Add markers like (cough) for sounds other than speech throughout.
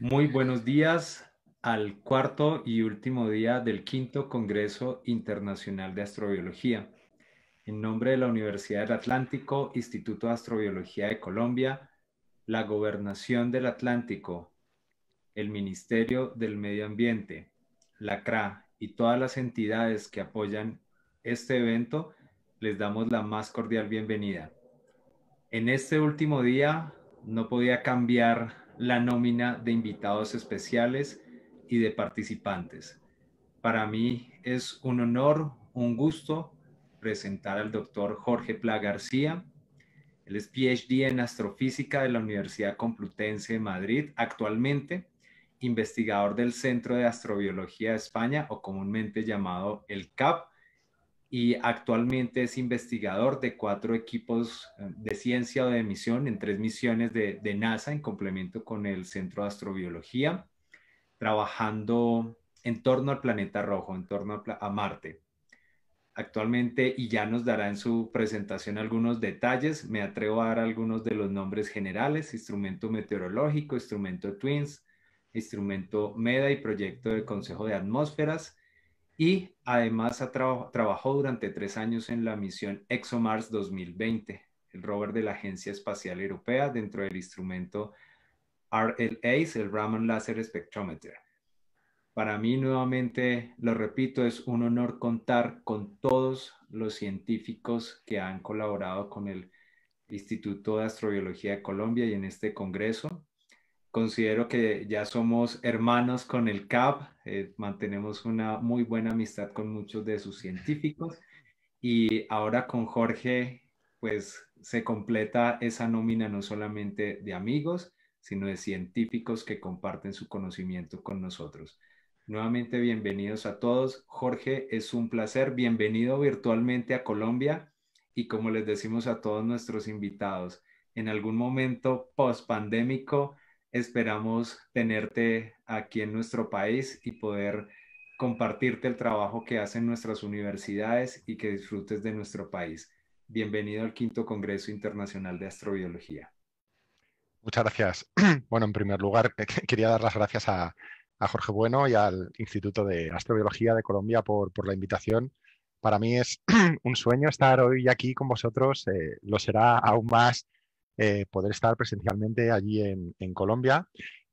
Muy buenos días al cuarto y último día del quinto Congreso Internacional de Astrobiología. En nombre de la Universidad del Atlántico, Instituto de Astrobiología de Colombia, la Gobernación del Atlántico, el Ministerio del Medio Ambiente, la CRA y todas las entidades que apoyan este evento, les damos la más cordial bienvenida. En este último día no podía cambiar la nómina de invitados especiales y de participantes. Para mí es un honor, un gusto presentar al doctor Jorge Pla García. Él es PhD en astrofísica de la Universidad Complutense de Madrid, actualmente investigador del Centro de Astrobiología de España o comúnmente llamado el CAP y actualmente es investigador de cuatro equipos eh, de ciencia o de misión en tres misiones de, NASA en complemento con el Centro de Astrobiología, trabajando en torno al planeta rojo, en torno a, a Marte. Actualmente, y ya nos dará en su presentación algunos detalles, me atrevo a dar algunos de los nombres generales, instrumento meteorológico, instrumento Twins, instrumento MEDA y proyecto de Consejo de Atmósferas, y además ha trabajó durante tres años en la misión ExoMars 2020, el rover de la Agencia Espacial Europea dentro del instrumento RLACE, el Raman Laser Spectrometer. Para mí, nuevamente, lo repito, es un honor contar con todos los científicos que han colaborado con el Instituto de Astrobiología de Colombia y en este Congreso. Considero que ya somos hermanos con el CAP, eh, mantenemos una muy buena amistad con muchos de sus científicos y ahora con Jorge pues se completa esa nómina no solamente de amigos, sino de científicos que comparten su conocimiento con nosotros. Nuevamente bienvenidos a todos. Jorge, es un placer. Bienvenido virtualmente a Colombia y como les decimos a todos nuestros invitados, en algún momento post pandémico Esperamos tenerte aquí en nuestro país y poder compartirte el trabajo que hacen nuestras universidades y que disfrutes de nuestro país. Bienvenido al quinto Congreso Internacional de Astrobiología. Muchas gracias. (clears throat) Bueno, en primer lugar, (laughs) quería dar las gracias a, Jorge Bueno y al Instituto de Astrobiología de Colombia por, la invitación. Para mí es (clears throat) un sueño estar hoy aquí con vosotros. Eh, lo será aún más eh, poder estar presencialmente allí en, Colombia.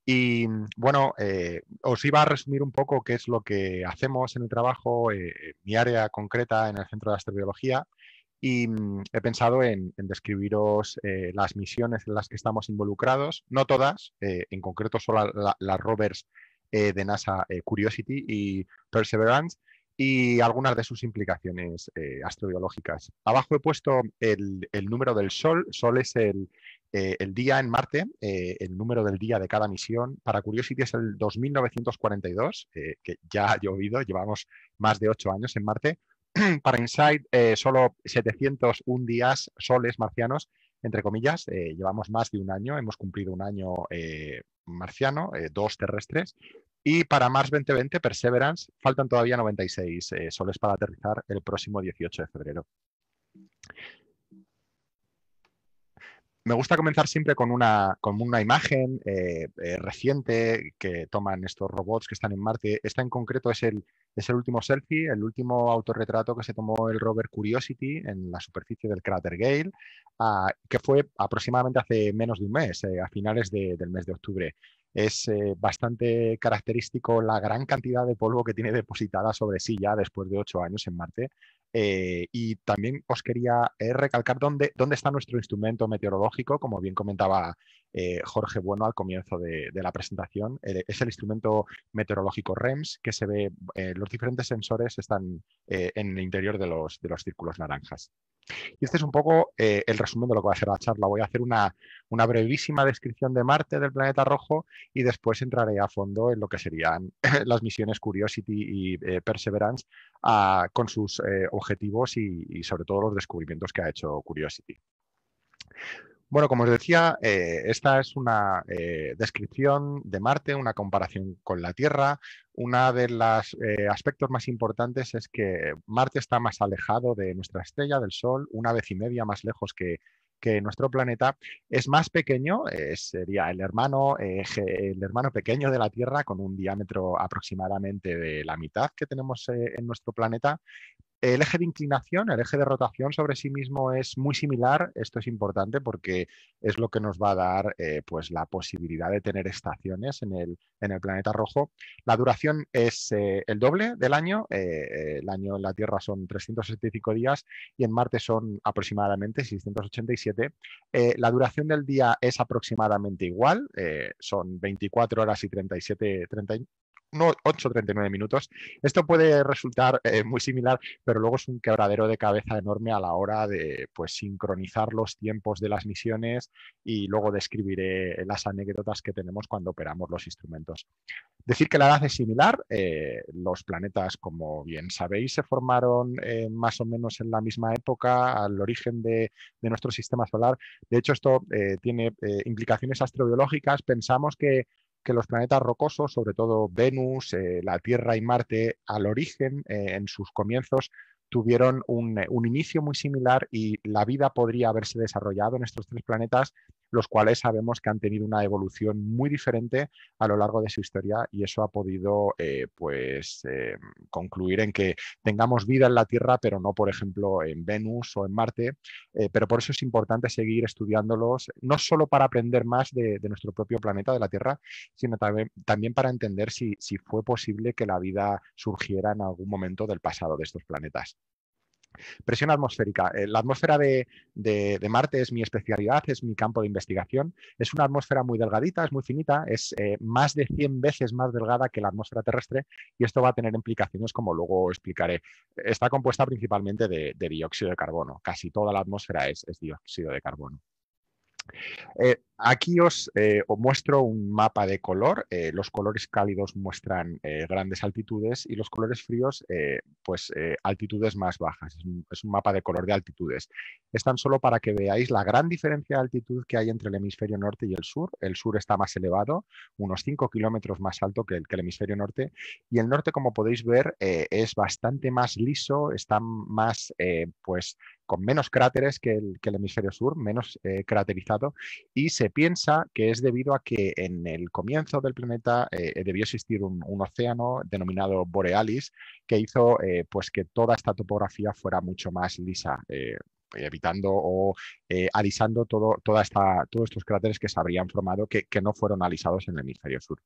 Y mm, bueno, eh, os iba a resumir un poco qué es lo que hacemos en el trabajo, eh, mi área concreta en el Centro de Astrobiología, y mm, he pensado en, describiros las misiones en las que estamos involucrados, no todas, en concreto solo las rovers de NASA Curiosity y Perseverance, y algunas de sus implicaciones eh, astrobiológicas. Abajo he puesto el, número del Sol. Sol es el, eh, día en Marte, eh, el número del día de cada misión. Para Curiosity es el 2942, que ya ha llovido, llevamos más de ocho años en Marte. (clears throat) Para Inside solo 701 días soles marcianos, entre comillas. llevamos más de un año, hemos cumplido un año marciano, dos terrestres. Y para Mars 2020, Perseverance, faltan todavía 96 eh, soles para aterrizar el próximo 18 de febrero. Me gusta comenzar siempre con una, con una imagen eh, eh, reciente que toman estos robots que están en Marte. Esta en concreto es el, es el último selfie, el último autorretrato que se tomó el rover Curiosity en la superficie del cráter Gale que fue aproximadamente hace menos de un mes, eh, a finales del mes de octubre. Es eh, bastante característico la gran cantidad de polvo que tiene depositada sobre sí ya después de ocho años en Marte. Eh, y también os quería recalcar dónde, dónde está nuestro instrumento meteorológico, como bien comentaba eh, Jorge Bueno al comienzo de, la presentación. Eh, es el instrumento meteorológico REMS que se ve, eh, los diferentes sensores están en el interior de los, círculos naranjas. Y este es un poco el resumen de lo que va a ser la charla. Voy a hacer una, brevísima descripción de Marte, del planeta rojo, y después entraré a fondo en lo que serían (laughs) las misiones Curiosity y Perseverance ah, con sus objetivos y sobre todo los descubrimientos que ha hecho Curiosity. Bueno, como os decía, eh, esta es una eh, descripción de Marte, una comparación con la Tierra. Uno de los eh, aspectos más importantes es que Marte está más alejado de nuestra estrella, del Sol, una vez y media más lejos que, nuestro planeta es más pequeño, sería el hermano, el hermano pequeño de la Tierra con un diámetro aproximadamente de la mitad que tenemos en nuestro planeta, el eje de inclinación, el eje de rotación sobre sí mismo es muy similar. Esto es importante porque es lo que nos va a dar eh, pues la posibilidad de tener estaciones en el, en el planeta rojo. La duración es eh, el doble del año. Eh, el año en la Tierra son 365 días y en Marte son aproximadamente 687. la duración del día es aproximadamente igual. son 24 horas y 37, 30, no, 39 minutos. Esto puede resultar eh, muy similar, pero luego es un quebradero de cabeza enorme a la hora de pues, sincronizar los tiempos de las misiones y luego describiré las anécdotas que tenemos cuando operamos los instrumentos. Decir que la edad es similar, eh, los planetas, como bien sabéis, se formaron eh, más o menos en la misma época, al origen de, de nuestro sistema solar. De hecho, esto tiene implicaciones astrobiológicas. Pensamos que que los planetas rocosos, sobre todo Venus, eh, la Tierra y Marte, al origen, eh, en sus comienzos, tuvieron un, eh, un, inicio muy similar y la vida podría haberse desarrollado en estos tres planetas los cuales sabemos que han tenido una evolución muy diferente a lo largo de su historia y eso ha podido eh, pues, eh, concluir en que tengamos vida en la Tierra, pero no, por ejemplo, en Venus o en Marte. Eh, pero por eso es importante seguir estudiándolos, no solo para aprender más de, nuestro propio planeta, de la Tierra, sino también, para entender si fue posible que la vida surgiera en algún momento del pasado de estos planetas. Presión atmosférica. Eh, la atmósfera de, Marte es mi especialidad, es mi campo de investigación. Es una atmósfera muy delgadita, es muy finita, es eh, más de 100 veces más delgada que la atmósfera terrestre y esto va a tener implicaciones como luego explicaré. Está compuesta principalmente de, dióxido de carbono. Casi toda la atmósfera es, dióxido de carbono. Eh, Aquí eh, os, muestro un mapa de color. Eh, los colores cálidos muestran eh, grandes altitudes y los colores fríos, pues altitudes más bajas. Es un, mapa de color de altitudes. Es tan solo para que veáis la gran diferencia de altitud que hay entre el hemisferio norte y el sur. El sur está más elevado, unos 5 kilómetros más alto que el, hemisferio norte. Y el norte, como podéis ver, es bastante más liso, está más, pues, con menos cráteres que el, que el hemisferio sur, menos craterizado y se se piensa que es debido a que en el comienzo del planeta eh, eh, debió existir un, océano denominado Borealis que hizo eh, pues que toda esta topografía fuera mucho más lisa. evitando o alisando todo, todos estos cráteres que se habrían formado que, no fueron alisados en el hemisferio sur.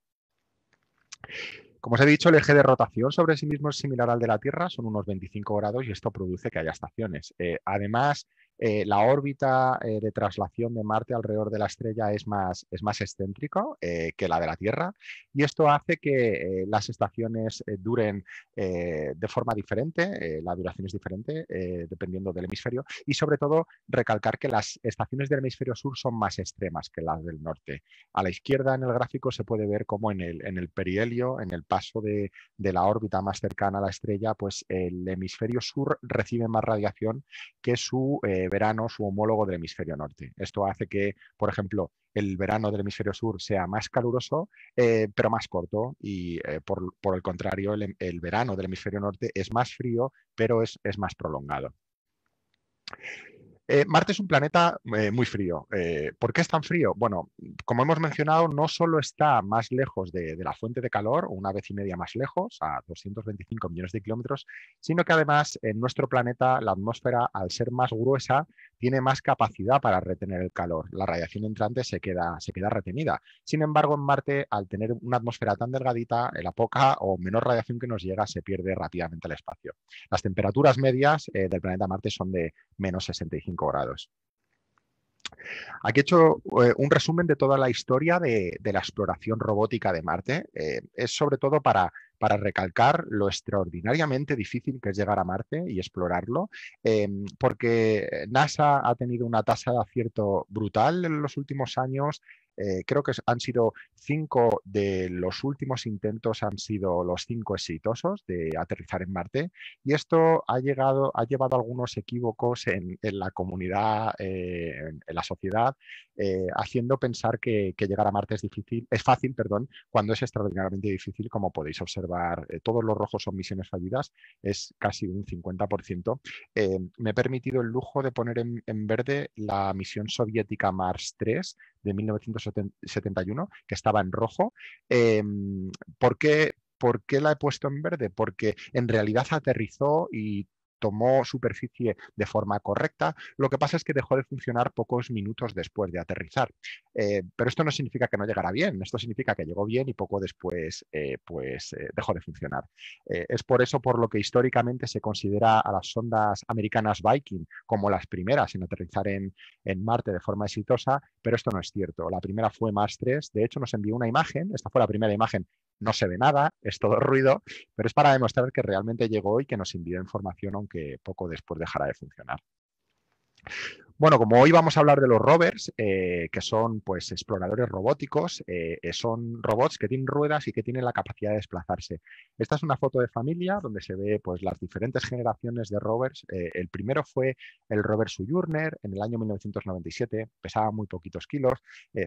Como os he dicho, el eje de rotación sobre sí mismo es similar al de la Tierra, son unos 25 grados y esto produce que haya estaciones. además, eh, la órbita eh, de traslación de Marte alrededor de la estrella es más, es más excéntrica eh, que la de la Tierra y esto hace que las estaciones duren de forma diferente, la duración es diferente dependiendo del hemisferio y sobre todo recalcar que las estaciones del hemisferio sur son más extremas que las del norte. A la izquierda en el gráfico se puede ver cómo en el, en el perihelio, en el paso de, de la órbita más cercana a la estrella, pues el hemisferio sur recibe más radiación que su verano su homólogo del hemisferio norte. Esto hace que, por ejemplo, el verano del hemisferio sur sea más caluroso, eh, pero más corto, y eh, por, el contrario, el, verano del hemisferio norte es más frío, pero es más prolongado. Eh, Marte es un planeta eh, muy frío. Eh, ¿Por qué es tan frío? Bueno, como hemos mencionado, no solo está más lejos de, la fuente de calor, una vez y media más lejos, a 225 millones de kilómetros, sino que además en nuestro planeta la atmósfera, al ser más gruesa, tiene más capacidad para retener el calor. La radiación entrante se queda, se queda retenida. Sin embargo, en Marte, al tener una atmósfera tan delgadita, la poca o menor radiación que nos llega se pierde rápidamente al espacio. Las temperaturas medias del planeta Marte son de menos 65 grados. Aquí he hecho eh, un resumen de toda la historia de, la exploración robótica de Marte. Eh, es sobre todo para, para, recalcar lo extraordinariamente difícil que es llegar a Marte y explorarlo, eh, porque NASA ha tenido una tasa de acierto brutal en los últimos años. Eh, creo que han sido cinco de los últimos intentos, han sido los cinco exitosos de aterrizar en Marte y esto ha, ha llevado a algunos equívocos en, la comunidad, eh, en, la sociedad, eh, haciendo pensar que, llegar a Marte es difícil, es fácil, perdón, cuando es extraordinariamente difícil, como podéis observar, todos los rojos son misiones fallidas, es casi un 50%. me he permitido el lujo de poner en, en verde la misión soviética Mars 3, de 1971, que estaba en rojo. Em, ¿por, qué, ¿Por qué la he puesto en verde? Porque en realidad aterrizó y tomó superficie de forma correcta, lo que pasa es que dejó de funcionar pocos minutos después de aterrizar. Eh, pero esto no significa que no llegara bien, esto significa que llegó bien y poco después eh, pues, eh, dejó de funcionar. es por eso por lo que históricamente se considera a las sondas americanas Viking como las primeras en aterrizar en, en Marte de forma exitosa, pero esto no es cierto. La primera fue Mars 3, de hecho nos envió una imagen, esta fue la primera imagen no se ve nada, es todo (laughs) ruido, pero es para demostrar que realmente llegó y que nos envió información, aunque poco después dejará de funcionar. Bueno, como hoy vamos a hablar de los rovers, eh, que son pues exploradores robóticos, eh, son robots que tienen ruedas y que tienen la capacidad de desplazarse. Esta es una foto de familia donde se ve pues las diferentes generaciones de rovers. Eh, el primero fue el rover Sojourner en el año 1997, pesaba muy poquitos kilos,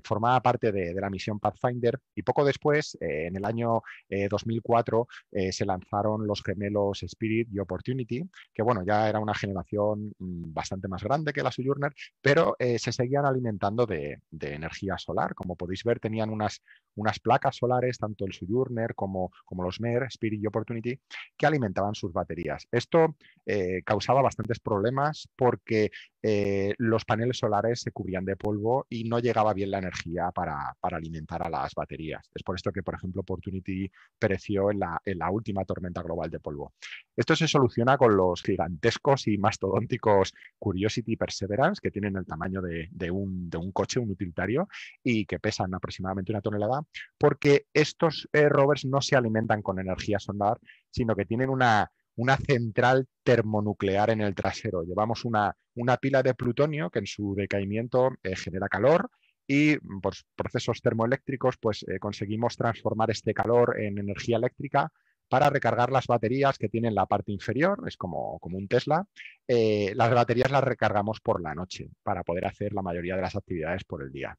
formaba parte de, de, la misión Pathfinder y poco después, en el año 2004, se lanzaron los gemelos Spirit y Opportunity, que bueno, ya era una generación mm, bastante más grande que la Sojourner pero eh, se seguían alimentando de, energía solar. Como podéis ver, tenían unas, unas placas solares, tanto el Sojourner como, como los MER, Spirit y Opportunity, que alimentaban sus baterías. Esto eh, causaba bastantes problemas porque eh, los paneles solares se cubrían de polvo y no llegaba bien la energía para, alimentar a las baterías. Es por esto que, por ejemplo, Opportunity pereció en la, última tormenta global de polvo. Esto se soluciona con los gigantescos y mastodónticos Curiosity Perseverance, que tienen el tamaño de, un, coche, un utilitario, y que pesan aproximadamente una tonelada, porque estos eh, rovers no se alimentan con energía solar, sino que tienen una una central termonuclear en el trasero. Llevamos una, pila de plutonio que en su decaimiento eh, genera calor y mm, por procesos termoeléctricos pues, eh, conseguimos transformar este calor en energía eléctrica para recargar las baterías que tienen la parte inferior, es como, como un Tesla, eh, las baterías las recargamos por la noche para poder hacer la mayoría de las actividades por el día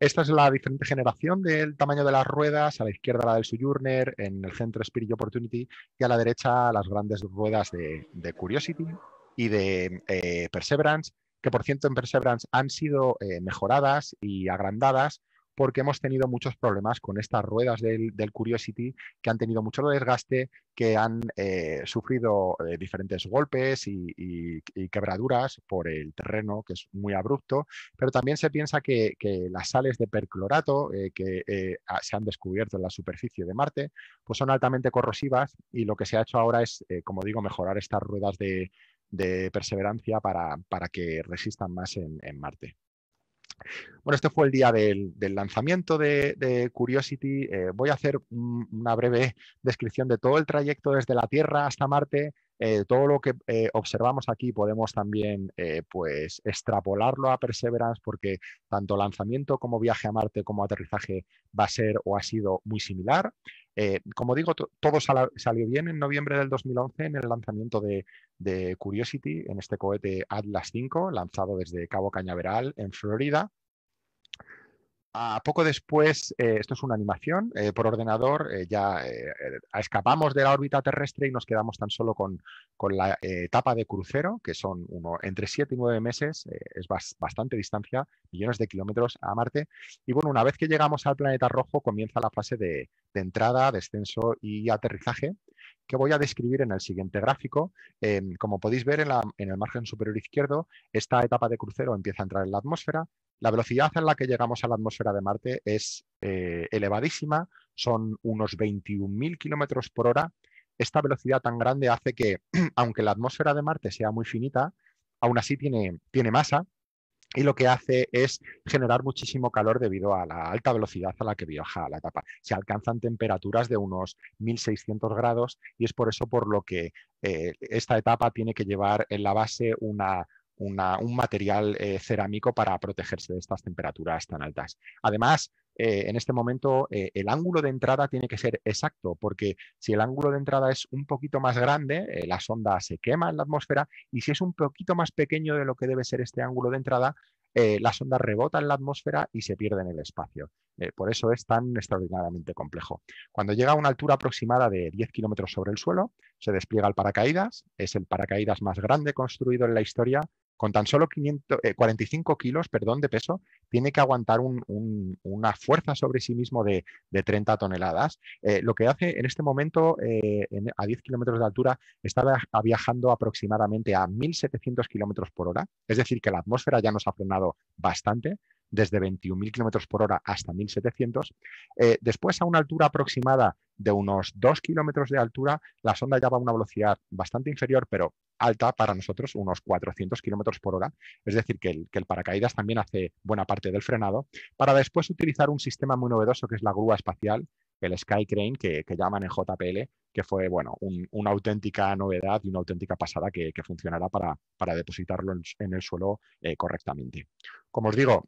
esta es la diferente generación del tamaño de las ruedas, a la izquierda la del Sojourner, en el centro Spirit Opportunity y a la derecha las grandes ruedas de, Curiosity y de eh, Perseverance, que por cierto en Perseverance han sido eh, mejoradas y agrandadas porque hemos tenido muchos problemas con estas ruedas del, Curiosity que han tenido mucho desgaste, que han eh, sufrido eh, diferentes golpes y, quebraduras por el terreno, que es muy abrupto, pero también se piensa que, las sales de perclorato eh, que se han descubierto en la superficie de Marte, pues son altamente corrosivas y lo que se ha hecho ahora es, como digo, mejorar estas ruedas de, perseverancia para, que resistan más en Marte. Bueno, este fue el día del, lanzamiento de, Curiosity. Eh, voy a hacer una breve descripción de todo el trayecto desde la Tierra hasta Marte, eh, todo lo que eh, observamos aquí podemos también eh, pues extrapolarlo a Perseverance porque tanto lanzamiento como viaje a Marte como aterrizaje va a ser o ha sido muy similar. como digo, todo salió bien en noviembre del 2011 en el lanzamiento de, de Curiosity, en este cohete Atlas 5, lanzado desde Cabo Cañaveral en Florida a poco después, eh, esto es una animación eh, por ordenador, eh, ya escapamos de la órbita terrestre y nos quedamos tan solo con, la etapa de crucero, que son entre 7 y 9 meses, es bastante distancia, millones de kilómetros a Marte. Y bueno, una vez que llegamos al planeta rojo, comienza la fase de, entrada, descenso y aterrizaje, que voy a describir en el siguiente gráfico. Em, como podéis ver en, en, el margen superior izquierdo, esta etapa de crucero empieza a entrar en la atmósfera, la velocidad en la que llegamos a la atmósfera de Marte es eh, elevadísima, son unos 21.000 kilómetros por hora. Esta velocidad tan grande hace que, (clears throat) aunque la atmósfera de Marte sea muy finita, aún así tiene, tiene masa y lo que hace es generar muchísimo calor debido a la alta velocidad a la que viaja la etapa. Se alcanzan temperaturas de unos 1600 grados y es por eso por lo que eh, esta etapa tiene que llevar en la base una, un material eh, cerámico para protegerse de estas temperaturas tan altas. Además, eh, en este momento eh, el ángulo de entrada tiene que ser exacto, porque si el ángulo de entrada es un poquito más grande, la sonda se quema en la atmósfera y si es un poquito más pequeño de lo que debe ser este ángulo de entrada, la sonda rebota en la atmósfera y se pierde en el espacio. por eso es tan extraordinariamente complejo. Cuando llega a una altura aproximada de 10 kilómetros sobre el suelo, se despliega el paracaídas, es el paracaídas más grande construido en la historia con tan solo 45 eh, kilos perdón, de peso, tiene que aguantar una fuerza sobre sí mismo de, 30 toneladas. Eh, lo que hace en este momento, eh, a 10 kilómetros de altura, está viajando aproximadamente a 1.700 kilómetros por hora, es decir, que la atmósfera ya nos ha frenado bastante desde 21.000 km por hora hasta 1.700. Eh, después, a una altura aproximada de unos 2 kilómetros de altura, la sonda ya va a una velocidad bastante inferior, pero alta para nosotros, unos 400 kilómetros por hora. Es decir, que el, paracaídas también hace buena parte del frenado, para después utilizar un sistema muy novedoso que es la grúa espacial, el Sky Crane, que, llaman en JPL, que fue bueno, una auténtica novedad y una auténtica pasada que, funcionará para, depositarlo en, el suelo eh, correctamente. Como os digo,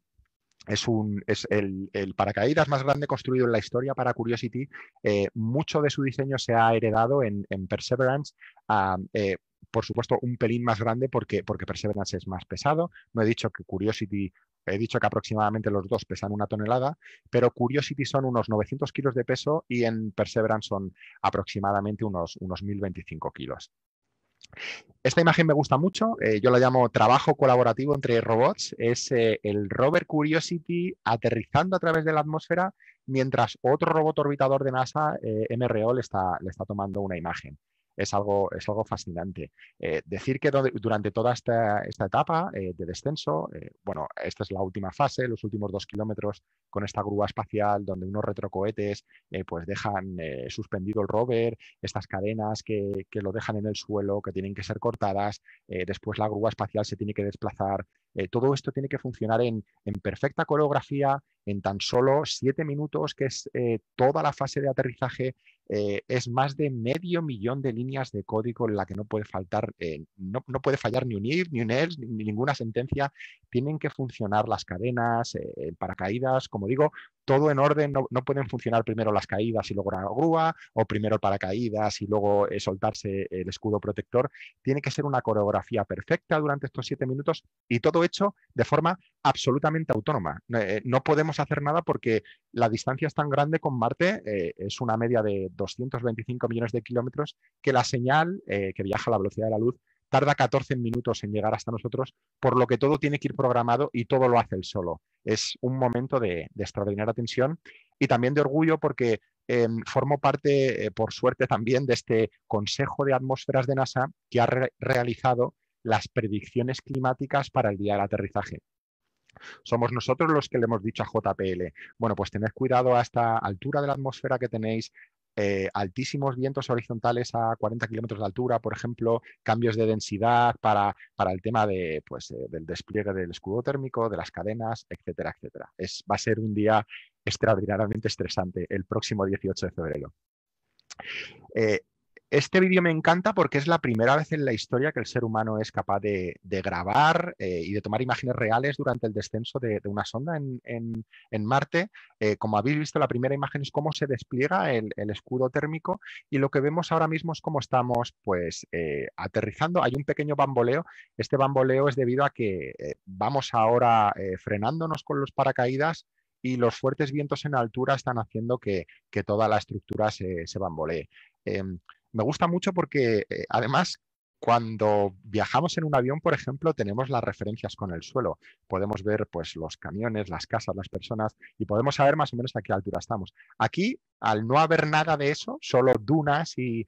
es, el, paracaídas más grande construido en la historia para Curiosity. Eh, mucho de su diseño se ha heredado en, Perseverance. Ah, eh, por supuesto, un pelín más grande porque, Perseverance es más pesado. No he dicho que Curiosity, he dicho que aproximadamente los dos pesan una tonelada, pero Curiosity son unos 900 kilos de peso y en Perseverance son aproximadamente unos, unos 1025 kilos. Esta imagen me gusta mucho, eh, yo la llamo trabajo colaborativo entre robots, es eh, el rover Curiosity aterrizando a través de la atmósfera mientras otro robot orbitador de NASA, eh, MRO, le está tomando una imagen es algo, es algo fascinante. Eh, decir que durante toda esta, etapa eh, de descenso, eh, bueno, esta es la última fase, los últimos dos kilómetros con esta grúa espacial donde unos retrocohetes pues dejan suspendido el rover, estas cadenas que, lo dejan en el suelo, que tienen que ser cortadas, después la grúa espacial se tiene que desplazar. todo esto tiene que funcionar en, perfecta coreografía, en tan solo siete minutos, que es toda la fase de aterrizaje eh, es más de medio millón de líneas de código en la que no puede faltar, no, puede fallar ni un if, ni un else, ni ninguna sentencia. Tienen que funcionar las cadenas, eh, paracaídas, como digo, todo en orden. No, pueden funcionar primero las caídas y luego la grúa, o primero el paracaídas y luego eh, soltarse el escudo protector. Tiene que ser una coreografía perfecta durante estos siete minutos y todo hecho de forma absolutamente autónoma. no podemos hacer nada porque la distancia es tan grande con Marte, es una media de 225 millones de kilómetros, que la señal eh, que viaja a la velocidad de la luz tarda 14 minutos en llegar hasta nosotros, por lo que todo tiene que ir programado y todo lo hace el solo. Es un momento de, extraordinaria tensión y también de orgullo porque em, formo parte, eh, por suerte también, de este Consejo de Atmósferas de NASA que ha realizado las predicciones climáticas para el día del aterrizaje. Somos nosotros los que le hemos dicho a JPL, bueno, pues tened cuidado a esta altura de la atmósfera que tenéis, eh, altísimos vientos horizontales a 40 kilómetros de altura, por ejemplo, cambios de densidad para, para el tema de, pues, eh, del despliegue del escudo térmico, de las cadenas, etcétera, etcétera. Es, va a ser un día extraordinariamente estresante el próximo 18 de febrero. Eh, este vídeo me encanta porque es la primera vez en la historia que el ser humano es capaz de, grabar eh, y de tomar imágenes reales durante el descenso de, una sonda en, Marte. Eh, como habéis visto, la primera imagen es cómo se despliega el, escudo térmico y lo que vemos ahora mismo es cómo estamos pues, eh, aterrizando. Hay un pequeño bamboleo. Este bamboleo es debido a que vamos ahora frenándonos con los paracaídas y los fuertes vientos en altura están haciendo que, toda la estructura se bambolee. Em, me gusta mucho porque eh, además cuando viajamos en un avión, por ejemplo, tenemos las referencias con el suelo. Podemos ver pues, los camiones, las casas, las personas y podemos saber más o menos a qué altura estamos. Aquí, al no haber nada de eso, solo dunas y,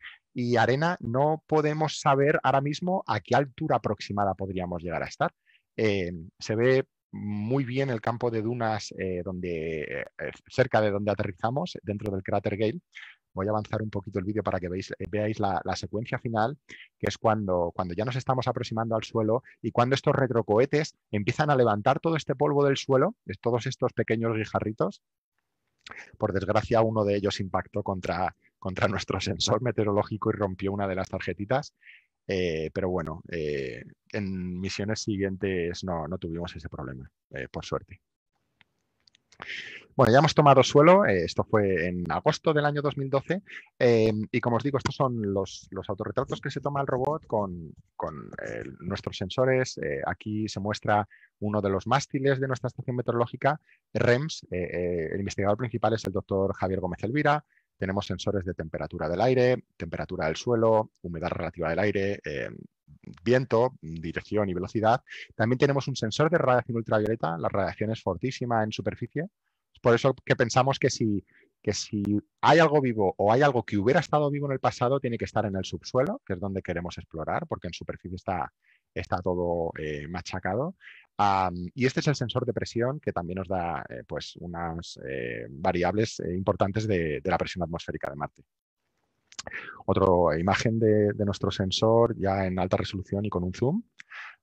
arena, no podemos saber ahora mismo a qué altura aproximada podríamos llegar a estar. Eh, se ve muy bien el campo de dunas eh, donde, cerca de donde aterrizamos, dentro del cráter Gale, Voy a avanzar un poquito el vídeo para que eh, veáis, veáis la, secuencia final, que es cuando, cuando ya nos estamos aproximando al suelo y cuando estos retrocohetes empiezan a levantar todo este polvo del suelo, todos estos pequeños guijarritos. Por desgracia, uno de ellos impactó contra, contra nuestro sensor meteorológico y rompió una de las tarjetitas. Eh, pero bueno, eh, en misiones siguientes no, tuvimos ese problema, por suerte. Bueno, ya hemos tomado suelo, eh, esto fue en agosto del año 2012, em, y como os digo, estos son los, autorretratos que se toma el robot con, eh, nuestros sensores. Eh, aquí se muestra uno de los mástiles de nuestra estación meteorológica, REMS. el investigador principal es el doctor Javier Gómez Elvira. Tenemos sensores de temperatura del aire, temperatura del suelo, humedad relativa del aire, em, viento, dirección y velocidad. También tenemos un sensor de radiación ultravioleta, la radiación es fortísima en superficie. por eso que pensamos que si, que si hay algo vivo o hay algo que hubiera estado vivo en el pasado, tiene que estar en el subsuelo, que es donde queremos explorar, porque en superficie está, está todo eh, machacado. y este es el sensor de presión que también nos da eh, pues unas eh, variables importantes de la presión atmosférica de Marte. Otra imagen de, nuestro sensor ya en alta resolución y con un zoom.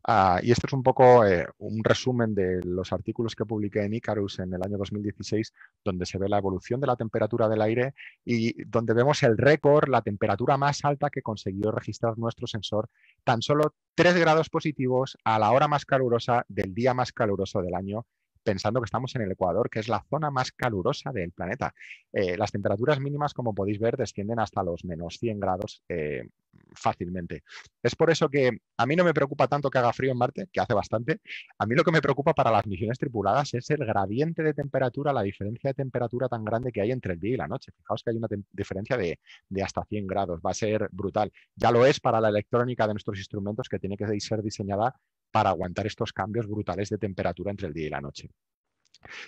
Ah, y esto es un poco eh, un resumen de los artículos que publiqué en Icarus en el año 2016, donde se ve la evolución de la temperatura del aire y donde vemos el récord, la temperatura más alta que consiguió registrar nuestro sensor, tan solo 3 grados positivos a la hora más calurosa del día más caluroso del año pensando que estamos en el Ecuador, que es la zona más calurosa del planeta. Eh, las temperaturas mínimas, como podéis ver, descienden hasta los menos 100 grados eh, fácilmente. Es por eso que a mí no me preocupa tanto que haga frío en Marte, que hace bastante. A mí lo que me preocupa para las misiones tripuladas es el gradiente de temperatura, la diferencia de temperatura tan grande que hay entre el día y la noche. Fijaos que hay una diferencia de, de hasta 100 grados. Va a ser brutal. Ya lo es para la electrónica de nuestros instrumentos que tiene que ser diseñada para aguantar estos cambios brutales de temperatura entre el día y la noche.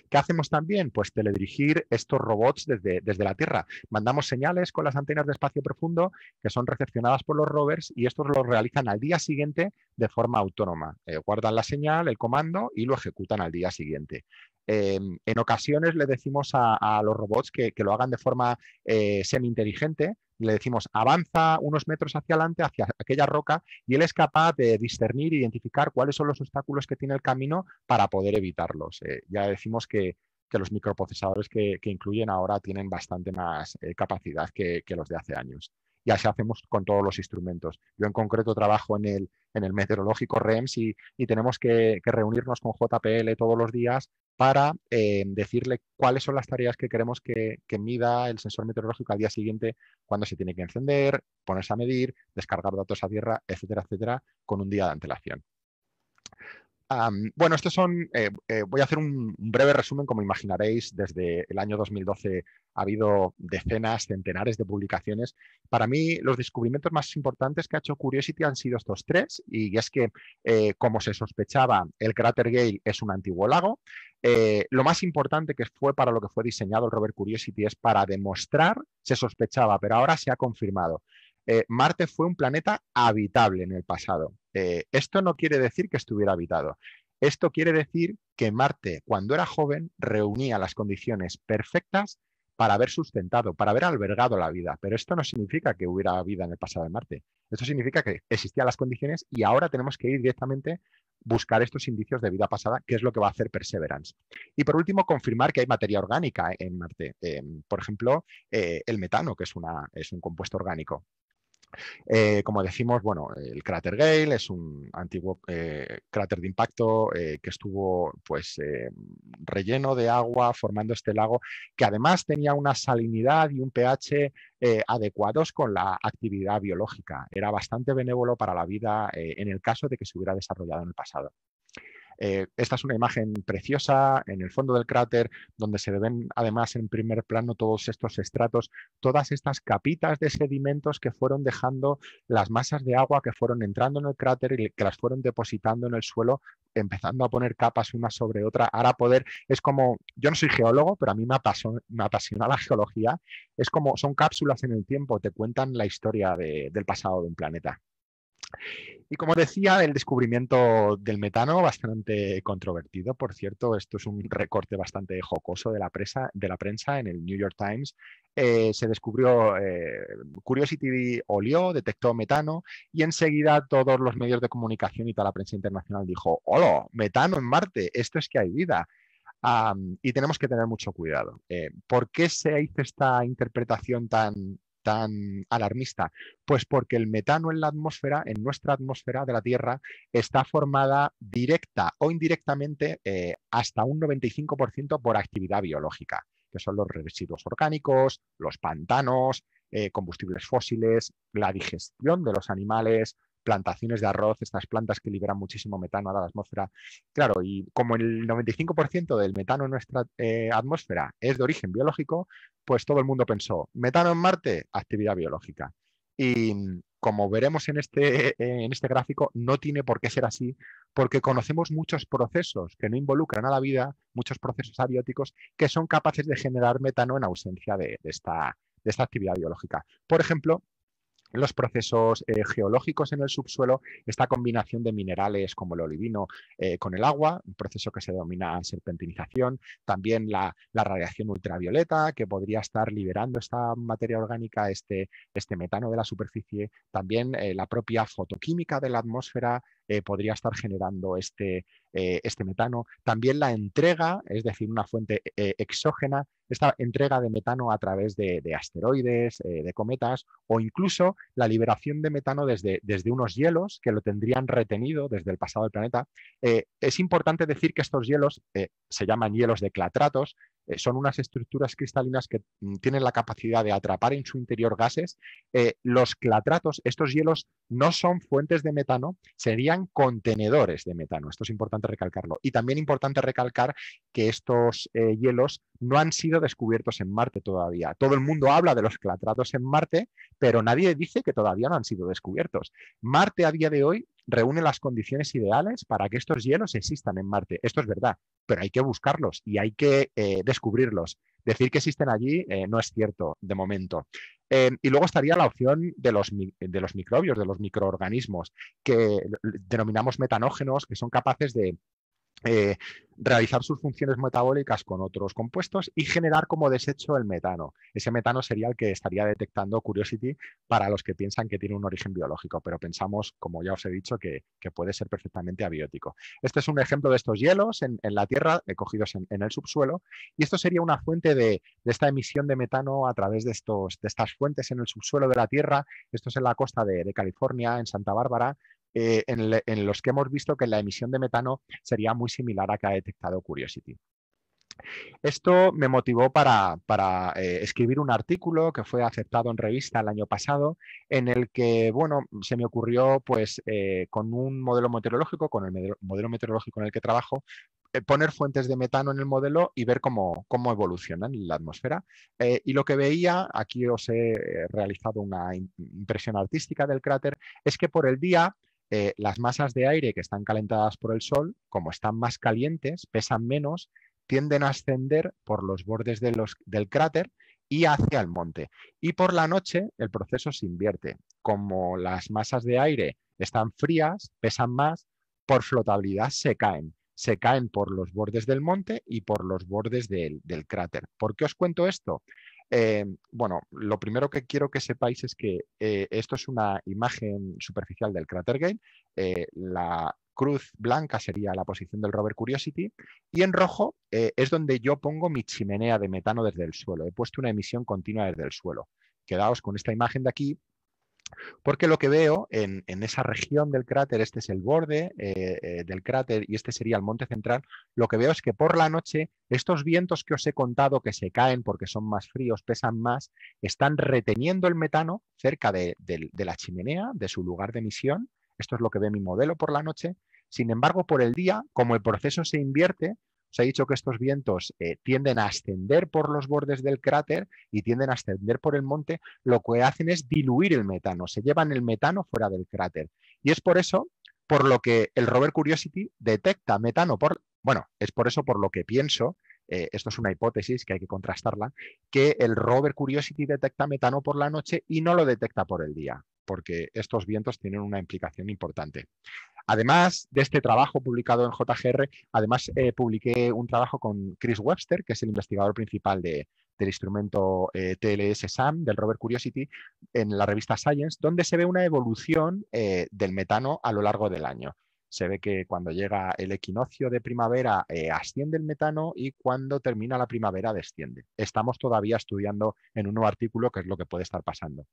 ¿Qué hacemos también? Pues teledirigir estos robots desde, la Tierra. Mandamos señales con las antenas de espacio profundo que son recepcionadas por los rovers y estos los realizan al día siguiente de forma autónoma. Eh, guardan la señal, el comando y lo ejecutan al día siguiente. Em, en ocasiones le decimos a, los robots que, lo hagan de forma eh, semi-inteligente, le decimos avanza unos metros hacia adelante, hacia aquella roca, y él es capaz de discernir, identificar cuáles son los obstáculos que tiene el camino para poder evitarlos. Eh, ya decimos que, los microprocesadores que, incluyen ahora tienen bastante más eh, capacidad que los de hace años y así hacemos con todos los instrumentos. Yo en concreto trabajo en el, en el meteorológico REMS y, tenemos que, reunirnos con JPL todos los días para eh, decirle cuáles son las tareas que queremos que, mida el sensor meteorológico al día siguiente, cuando se tiene que encender, ponerse a medir, descargar datos a tierra, etcétera, etcétera, con un día de antelación bueno, estos son, eh, eh, voy a hacer un, breve resumen, como imaginaréis, desde el año 2012 ha habido decenas, centenares de publicaciones. Para mí, los descubrimientos más importantes que ha hecho Curiosity han sido estos tres, y es que, eh, como se sospechaba, el cráter Gale es un antiguo lago. lo más importante que fue para lo que fue diseñado el Robert Curiosity es para demostrar, se sospechaba, pero ahora se ha confirmado eh, Marte fue un planeta habitable en el pasado. Eh, esto no quiere decir que estuviera habitado. Esto quiere decir que Marte, cuando era joven, reunía las condiciones perfectas para haber sustentado, para haber albergado la vida. Pero esto no significa que hubiera vida en el pasado de Marte. Esto significa que existían las condiciones y ahora tenemos que ir directamente buscar estos indicios de vida pasada, que es lo que va a hacer Perseverance. Y por último, confirmar que hay materia orgánica en Marte. Eh, por ejemplo, el metano, que es un compuesto orgánico. Eh, como decimos, bueno, el cráter Gale es un antiguo eh, cráter de impacto eh, que estuvo pues relleno de agua formando este lago que además tenía una salinidad y un pH adecuados con la actividad biológica. Era bastante benévolo para la vida en el caso de que se hubiera desarrollado en el pasado. Eh, esta es una imagen preciosa en el fondo del cráter, donde se ven además en primer plano todos estos estratos, todas estas capitas de sedimentos que fueron dejando las masas de agua que fueron entrando en el cráter y que las fueron depositando en el suelo, empezando a poner capas una sobre otra. Ahora poder, es como, yo no soy geólogo, pero a mí me, apasiona la geología, es como, son cápsulas en el tiempo, te cuentan la historia del pasado de un planeta. Y como decía, el descubrimiento del metano, bastante controvertido, por cierto, esto es un recorte bastante jocoso de la, de la prensa en el New York Times. Eh, se descubrió, eh, Curiosity olió, detectó metano y enseguida todos los medios de comunicación y toda la prensa internacional dijo, hola, metano en Marte, esto es que hay vida. y tenemos que tener mucho cuidado. Eh, ¿Por qué se hizo esta interpretación tan tan alarmista? Pues porque el metano en la atmósfera, en nuestra atmósfera de la Tierra, está formada directa o indirectamente eh, hasta un 95% por actividad biológica, que son los residuos orgánicos, los pantanos, eh, combustibles fósiles, la digestión de los animales, plantaciones de arroz, estas plantas que liberan muchísimo metano a la atmósfera. Claro, y como el 95% del metano en nuestra eh, atmósfera es de origen biológico, pues todo el mundo pensó, metano en Marte, actividad biológica. Y como veremos en este, en este gráfico, no tiene por qué ser así, porque conocemos muchos procesos que no involucran a la vida, muchos procesos abióticos que son capaces de generar metano en ausencia de esta, de esta actividad biológica. Por ejemplo, los procesos eh, geológicos en el subsuelo, esta combinación de minerales como el olivino eh, con el agua, un proceso que se denomina serpentinización, también la, radiación ultravioleta que podría estar liberando esta materia orgánica, este, este metano de la superficie, también eh, la propia fotoquímica de la atmósfera, eh, podría estar generando este, eh, este, metano. También la entrega, es decir, una fuente eh, exógena, esta entrega de metano a través de, asteroides, de cometas, o incluso la liberación de metano desde, desde, unos hielos que lo tendrían retenido desde el pasado del planeta. es importante decir que estos hielos se llaman hielos de clatratos, eh, son unas estructuras cristalinas que mm, tienen la capacidad de atrapar en su interior gases. Eh, los clatratos, estos hielos no son fuentes de metano, serían contenedores de metano. Esto es importante recalcarlo. Y también importante recalcar que estos eh, hielos no han sido descubiertos en Marte todavía. Todo el mundo habla de los clatratos en Marte, pero nadie dice que todavía no han sido descubiertos. Marte a día de hoy reúne las condiciones ideales para que estos hielos existan en Marte. Esto es verdad, pero hay que buscarlos y hay que eh, descubrirlos. Decir que existen allí eh, no es cierto de momento. y luego estaría la opción de los, de los microbios, de los microorganismos, que denominamos metanógenos, que son capaces de eh, realizar sus funciones metabólicas con otros compuestos y generar como desecho el metano. Ese metano sería el que estaría detectando Curiosity para los que piensan que tiene un origen biológico, pero pensamos, como ya os he dicho, que, puede ser perfectamente abiótico. Este es un ejemplo de estos hielos en, la Tierra, eh, cogidos en, el subsuelo, y esto sería una fuente de, esta emisión de metano a través de, de, estas fuentes en el subsuelo de la Tierra. Esto es en la costa de California, en Santa Bárbara, eh, en, los que hemos visto que la emisión de metano sería muy similar a que ha detectado Curiosity. Esto me motivó para, eh, escribir un artículo que fue aceptado en revista el año pasado, en el que, bueno, se me ocurrió, pues, eh, con un modelo meteorológico, con el modelo meteorológico en el que trabajo, poner fuentes de metano en el modelo y ver cómo, cómo evolucionan la atmósfera. y lo que veía, aquí os he realizado una impresión artística del cráter, es que por el día eh, las masas de aire que están calentadas por el sol, como están más calientes, pesan menos, tienden a ascender por los bordes del cráter y hacia el monte. Y por la noche el proceso se invierte. Como las masas de aire están frías, pesan más, por flotabilidad se caen. Se caen por los bordes del monte y por los bordes del, del cráter. ¿Por qué os cuento esto? Eh, bueno, lo primero que quiero que sepáis es que eh, esto es una imagen superficial del cráter Game. Eh, la cruz blanca sería la posición del rover Curiosity y en rojo es donde yo pongo mi chimenea de metano desde el suelo. He puesto una emisión continua desde el suelo. Quedaos con esta imagen de aquí porque lo que veo en, esa región del cráter, este es el borde eh, eh, del cráter y este sería el monte central, lo que veo es que por la noche estos vientos que os he contado que se caen porque son más fríos, pesan más, están reteniendo el metano cerca de la chimenea, de su lugar de emisión. Esto es lo que ve mi modelo por la noche. Sin embargo, por el día, como el proceso se invierte, se ha dicho que estos vientos eh, tienden a ascender por los bordes del cráter y tienden a ascender por el monte, lo que hacen es diluir el metano, se llevan el metano fuera del cráter. Y es por eso por lo que el rover Curiosity detecta metano. Por, bueno, es por eso por lo que pienso, eh, esto es una hipótesis que hay que contrastarla, que el rover Curiosity detecta metano por la noche y no lo detecta por el día porque estos vientos tienen una implicación importante. Además de este trabajo publicado en JGR, además eh, publiqué un trabajo con Chris Webster, que es el investigador principal del instrumento eh, TLS SAM del Robert Curiosity en la revista Science, donde se ve una evolución eh, del metano a lo largo del año. Se ve que cuando llega el equinoccio de primavera asciende el metano y cuando termina la primavera desciende. Estamos todavía estudiando en un nuevo artículo qué es lo que puede estar pasando.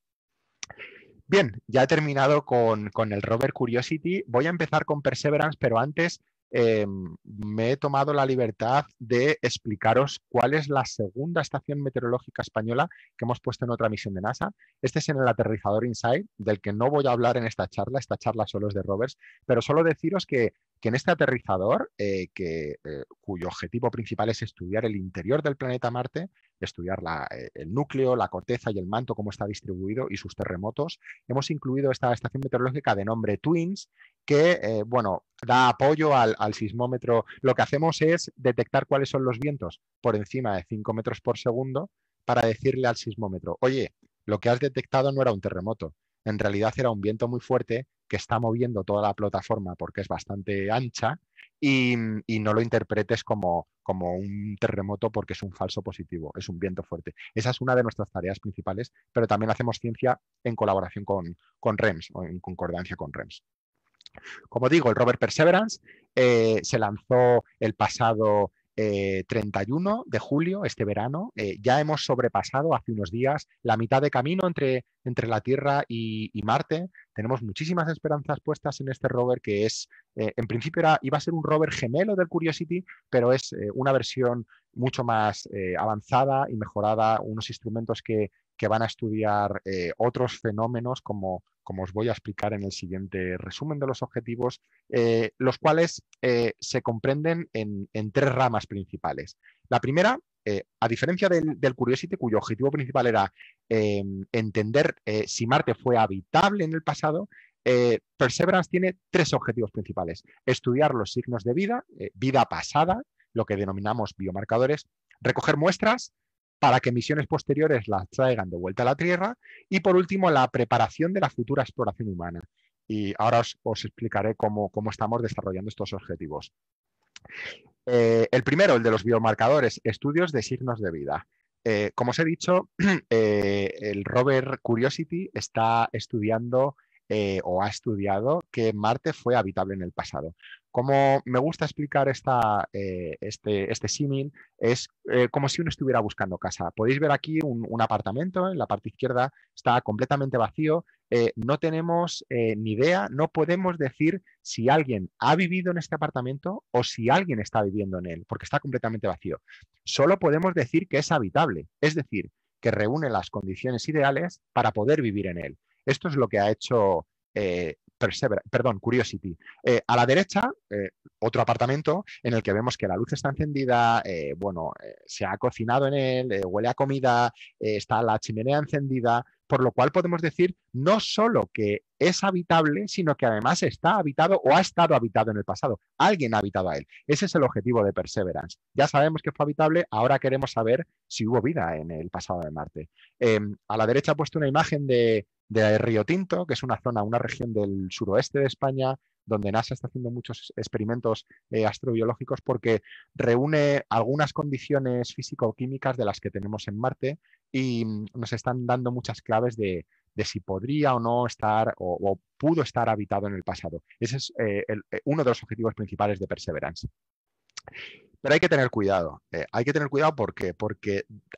Bien, ya he terminado con, el rover Curiosity. Voy a empezar con Perseverance, pero antes eh, me he tomado la libertad de explicaros cuál es la segunda estación meteorológica española que hemos puesto en otra misión de NASA. Este es en el aterrizador InSight, del que no voy a hablar en esta charla, esta charla solo es de Roberts, pero solo deciros que, en este aterrizador, eh, eh, cuyo objetivo principal es estudiar el interior del planeta Marte, estudiar el núcleo, la corteza y el manto, cómo está distribuido y sus terremotos, hemos incluido esta estación meteorológica de nombre Twins que, eh, bueno, da apoyo al, sismómetro. Lo que hacemos es detectar cuáles son los vientos por encima de 5 metros por segundo para decirle al sismómetro, oye, lo que has detectado no era un terremoto, en realidad era un viento muy fuerte que está moviendo toda la plataforma porque es bastante ancha y, no lo interpretes como, como un terremoto porque es un falso positivo, es un viento fuerte. Esa es una de nuestras tareas principales, pero también hacemos ciencia en colaboración con, con REMS o en concordancia con REMS. Como digo, el rover Perseverance eh, se lanzó el pasado 31 eh, de julio, este verano. Eh, ya hemos sobrepasado hace unos días la mitad de camino entre, entre la Tierra y, Marte. Tenemos muchísimas esperanzas puestas en este rover que es, en principio iba a ser un rover gemelo del Curiosity, pero es una versión mucho más eh, avanzada y mejorada, unos instrumentos que, van a estudiar eh, otros fenómenos, como, como os voy a explicar en el siguiente resumen de los objetivos, eh, los cuales se comprenden en, tres ramas principales. La primera, a diferencia del, Curiosity, cuyo objetivo principal era entender si Marte fue habitable en el pasado, Perseverance tiene tres objetivos principales. Estudiar los signos de vida, vida pasada, lo que denominamos biomarcadores, recoger muestras para que misiones posteriores las traigan de vuelta a la Tierra y por último la preparación de la futura exploración humana. Y ahora os, explicaré cómo, estamos desarrollando estos objetivos. Eh, el primero, el de los biomarcadores, estudios de signos de vida. Eh, como os he dicho, (clears throat) eh, el rover Curiosity está estudiando o ha estudiado que Marte fue habitable en el pasado. Como me gusta explicar esta, eh, este, este es eh, como si uno estuviera buscando casa. Podéis ver aquí un, apartamento, en la parte izquierda está completamente vacío, eh, no tenemos ni idea, no podemos decir si alguien ha vivido en este apartamento o si alguien está viviendo en él, porque está completamente vacío. Solo podemos decir que es habitable, es decir, que reúne las condiciones ideales para poder vivir en él. Esto es lo que ha hecho perdón, Curiosity. Eh, a la derecha, eh, otro apartamento en el que vemos que la luz está encendida, eh, bueno, se ha cocinado en él, huele a comida, está la chimenea encendida, por lo cual podemos decir no solo que es habitable, sino que además está habitado o ha estado habitado en el pasado. Alguien ha habitado a él. Ese es el objetivo de Perseverance. Ya sabemos que fue habitable, ahora queremos saber si hubo vida en el pasado de Marte. Em, a la derecha ha puesto una imagen de de Río Tinto, que es una zona, una región del suroeste de España, donde NASA está haciendo muchos experimentos eh, astrobiológicos porque reúne algunas condiciones físico-químicas de las que tenemos en Marte y mm, nos están dando muchas claves de, si podría o no estar o, pudo estar habitado en el pasado. Ese es eh, eh, uno de los objetivos principales de Perseverance. Pero hay que tener cuidado. hay que tener cuidado porque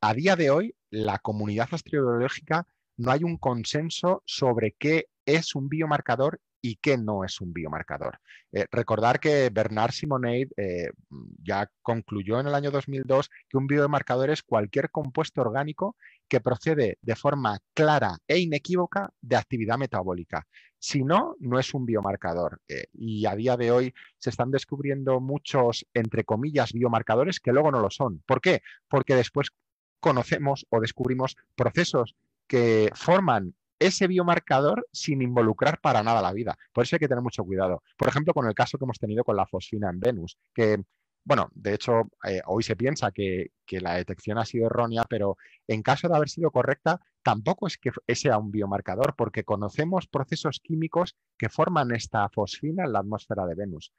a día de hoy la comunidad astrobiológica no hay un consenso sobre qué es un biomarcador y qué no es un biomarcador. Eh, recordar que Bernard Simonet eh, ya concluyó en el año 2002 que un biomarcador es cualquier compuesto orgánico que procede de forma clara e inequívoca de actividad metabólica. Si no, no es un biomarcador. Eh, y a día de hoy se están descubriendo muchos, entre comillas, biomarcadores que luego no lo son. ¿Por qué? Porque después conocemos o descubrimos procesos que forman ese biomarcador sin involucrar para nada la vida. Por eso hay que tener mucho cuidado. Por ejemplo, con el caso que hemos tenido con la fosfina en Venus, que, bueno, de hecho, eh, hoy se piensa que, la detección ha sido errónea, pero en caso de haber sido correcta, tampoco es que sea un biomarcador, porque conocemos procesos químicos que forman esta fosfina en la atmósfera de Venus.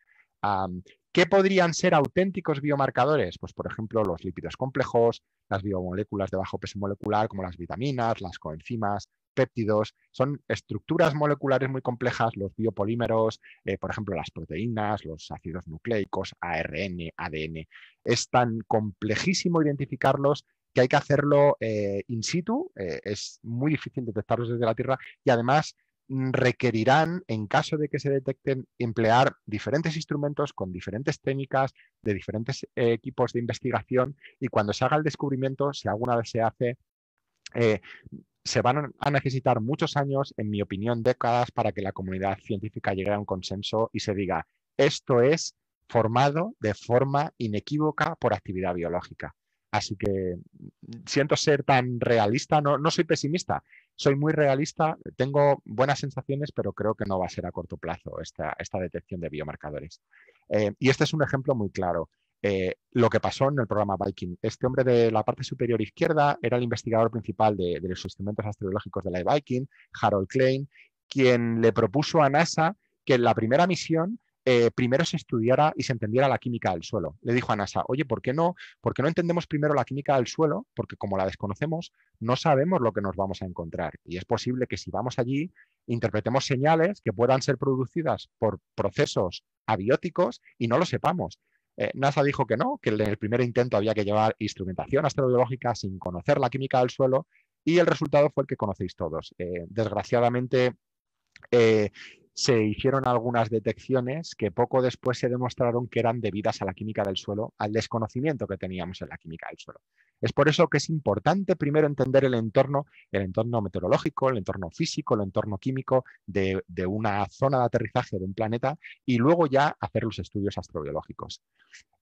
¿Qué podrían ser auténticos biomarcadores? Pues, por ejemplo, los lípidos complejos, las biomoléculas de bajo peso molecular, como las vitaminas, las coenzimas, péptidos, son estructuras moleculares muy complejas, los biopolímeros, eh, por ejemplo, las proteínas, los ácidos nucleicos, ARN, ADN. Es tan complejísimo identificarlos que hay que hacerlo eh, in situ, eh, es muy difícil detectarlos desde la Tierra y además Mm, requerirán, en caso de que se detecten, emplear diferentes instrumentos con diferentes técnicas de diferentes eh, equipos de investigación y cuando se haga el descubrimiento, si alguna vez se hace, eh, se van a necesitar muchos años, en mi opinión, décadas para que la comunidad científica llegue a un consenso y se diga, esto es formado de forma inequívoca por actividad biológica. Así que siento ser tan realista, no, soy pesimista, soy muy realista, tengo buenas sensaciones, pero creo que no va a ser a corto plazo esta, esta detección de biomarcadores. Eh, y este es un ejemplo muy claro. Eh, lo que pasó en el programa Viking. Este hombre de la parte superior izquierda era el investigador principal de, los instrumentos astrológicos de la Viking, Harold Klein, quien le propuso a NASA que en la primera misión eh, primero se estudiara y se entendiera la química del suelo. Le dijo a NASA, oye, ¿por qué no? Porque no entendemos primero la química del suelo? Porque como la desconocemos, no sabemos lo que nos vamos a encontrar. Y es posible que si vamos allí, interpretemos señales que puedan ser producidas por procesos abióticos y no lo sepamos. Eh, NASA dijo que no, que en el primer intento había que llevar instrumentación astrobiológica sin conocer la química del suelo y el resultado fue el que conocéis todos. Eh, desgraciadamente, se hicieron algunas detecciones que poco después se demostraron que eran debidas a la química del suelo, al desconocimiento que teníamos en la química del suelo. Es por eso que es importante primero entender el entorno, el entorno meteorológico, el entorno físico, el entorno químico de, una zona de aterrizaje de un planeta y luego ya hacer los estudios astrobiológicos.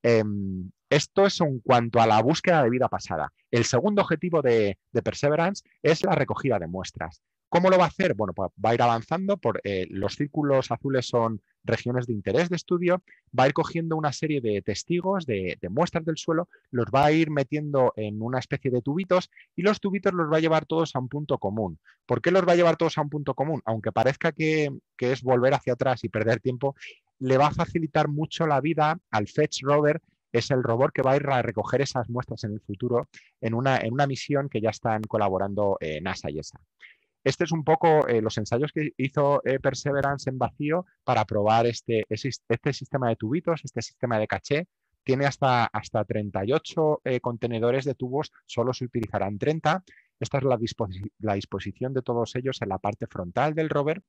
Em, esto es en cuanto a la búsqueda de vida pasada. El segundo objetivo de, de Perseverance es la recogida de muestras. ¿Cómo lo va a hacer? Bueno, pues va a ir avanzando por eh, los círculos azules son regiones de interés de estudio, va a ir cogiendo una serie de testigos, de, muestras del suelo, los va a ir metiendo en una especie de tubitos y los tubitos los va a llevar todos a un punto común. ¿Por qué los va a llevar todos a un punto común? Aunque parezca que, es volver hacia atrás y perder tiempo, le va a facilitar mucho la vida al Fetch Rover es el robot que va a ir a recoger esas muestras en el futuro en una, en una misión que ya están colaborando eh, NASA y ESA. Este es un poco eh, los ensayos que hizo eh, Perseverance en vacío para probar este, este sistema de tubitos, este sistema de caché. Tiene hasta, hasta 38 eh, contenedores de tubos, solo se utilizarán 30. Esta es la disposición de todos ellos en la parte frontal del rover.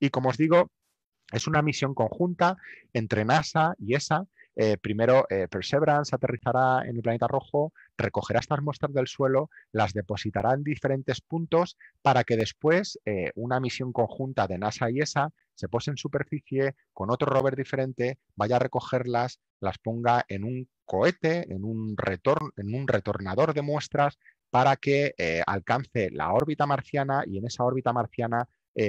Y como os digo, es una misión conjunta entre NASA y ESA eh, primero eh, Perseverance aterrizará en el planeta rojo, recogerá estas muestras del suelo, las depositará en diferentes puntos para que después eh, una misión conjunta de NASA y ESA se pose en superficie con otro rover diferente, vaya a recogerlas, las ponga en un cohete, en un, en un retornador de muestras para que alcance la órbita marciana y en esa órbita marciana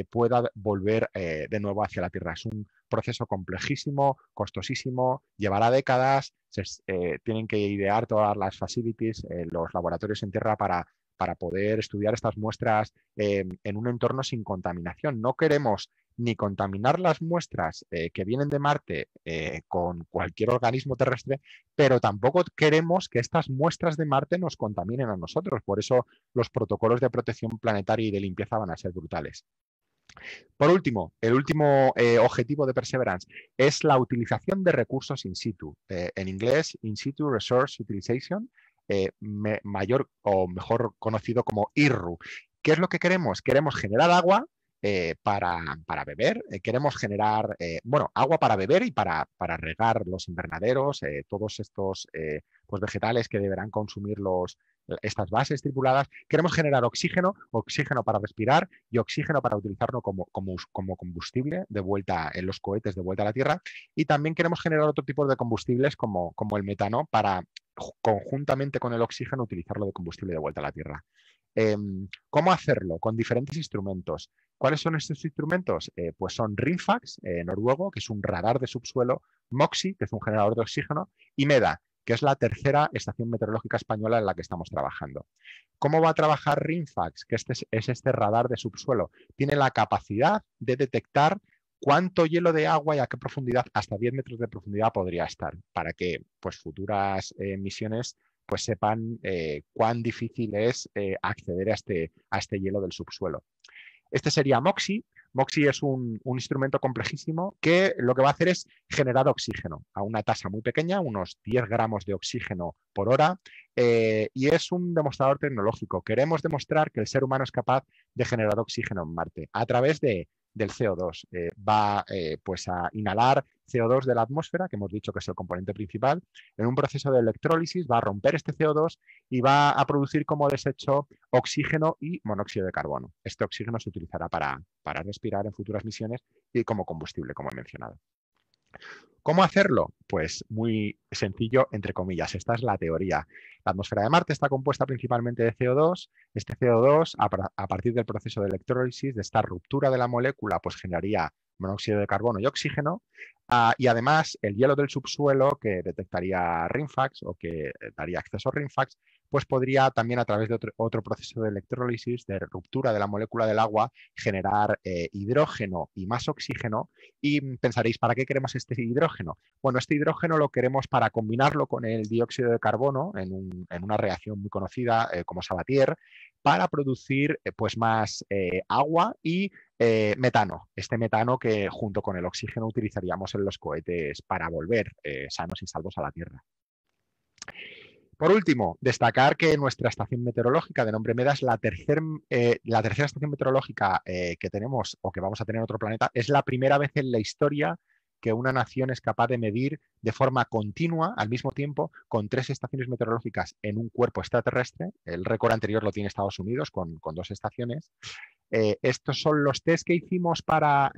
pueda volver de nuevo hacia la Tierra. Es un proceso complejísimo, costosísimo, llevará décadas, eh, tienen que idear todas las facilities, eh, los laboratorios en tierra para, poder estudiar estas muestras em, en un entorno sin contaminación. No queremos ni contaminar las muestras eh, que vienen de Marte con cualquier organismo terrestre, pero tampoco queremos que estas muestras de Marte nos contaminen a nosotros. Por eso los protocolos de protección planetaria y de limpieza van a ser brutales. Por último, el último eh, objetivo de Perseverance es la utilización de recursos in situ. Eh, en inglés, in situ resource utilization, eh, mayor o mejor conocido como IRRU. ¿Qué es lo que queremos? Queremos generar agua eh, para, beber. Eh, queremos generar, eh, bueno, agua para beber y para, regar los invernaderos, todos estos pues, vegetales que deberán consumir los, estas bases tripuladas. Queremos generar oxígeno, oxígeno para respirar y oxígeno para utilizarlo como, combustible de vuelta en los cohetes, de vuelta a la Tierra. Y también queremos generar otro tipo de combustibles como, el metano para conjuntamente con el oxígeno utilizarlo de combustible de vuelta a la Tierra. Em, ¿Cómo hacerlo? Con diferentes instrumentos. ¿Cuáles son estos instrumentos? Eh, pues son RINFAX, eh, en noruego, que es un radar de subsuelo, MOXI, que es un generador de oxígeno, y MEDA, que es la tercera estación meteorológica española en la que estamos trabajando. ¿Cómo va a trabajar RINFAX, que este es, este radar de subsuelo? Tiene la capacidad de detectar cuánto hielo de agua y a qué profundidad, hasta 10 metros de profundidad podría estar, para que pues, futuras eh, misiones pues, sepan cuán difícil es acceder a este, a este hielo del subsuelo. Este sería MOXIE. MOXIE es un, instrumento complejísimo que lo que va a hacer es generar oxígeno a una tasa muy pequeña, unos 10 gramos de oxígeno por hora, eh, y es un demostrador tecnológico. Queremos demostrar que el ser humano es capaz de generar oxígeno en Marte a través de del CO2. Eh, va eh, pues a inhalar CO2 de la atmósfera, que hemos dicho que es el componente principal, en un proceso de electrólisis va a romper este CO2 y va a producir como desecho oxígeno y monóxido de carbono. Este oxígeno se utilizará para, para respirar en futuras misiones y como combustible, como he mencionado. ¿Cómo hacerlo? Pues muy sencillo, entre comillas. Esta es la teoría. La atmósfera de Marte está compuesta principalmente de CO2. Este CO2, a, partir del proceso de electrólisis, de esta ruptura de la molécula, pues generaría monóxido de carbono y oxígeno. Ah, y además, el hielo del subsuelo que detectaría RINFAX o que eh, daría acceso a RINFAX pues podría también a través de otro, proceso de electrólisis, de ruptura de la molécula del agua, generar eh, hidrógeno y más oxígeno. Y pensaréis, ¿para qué queremos este hidrógeno? Bueno, este hidrógeno lo queremos para combinarlo con el dióxido de carbono en, una reacción muy conocida eh, como Sabatier, para producir eh, pues más agua y metano, este metano que junto con el oxígeno utilizaríamos en los cohetes para volver sanos y salvos a la Tierra. Por último, destacar que nuestra estación meteorológica de nombre Meda es la, eh, la tercera estación meteorológica eh, que tenemos o que vamos a tener en otro planeta. Es la primera vez en la historia que una nación es capaz de medir de forma continua, al mismo tiempo, con tres estaciones meteorológicas en un cuerpo extraterrestre. El récord anterior lo tiene Estados Unidos con, dos estaciones. Eh, estos son los test que hicimos para,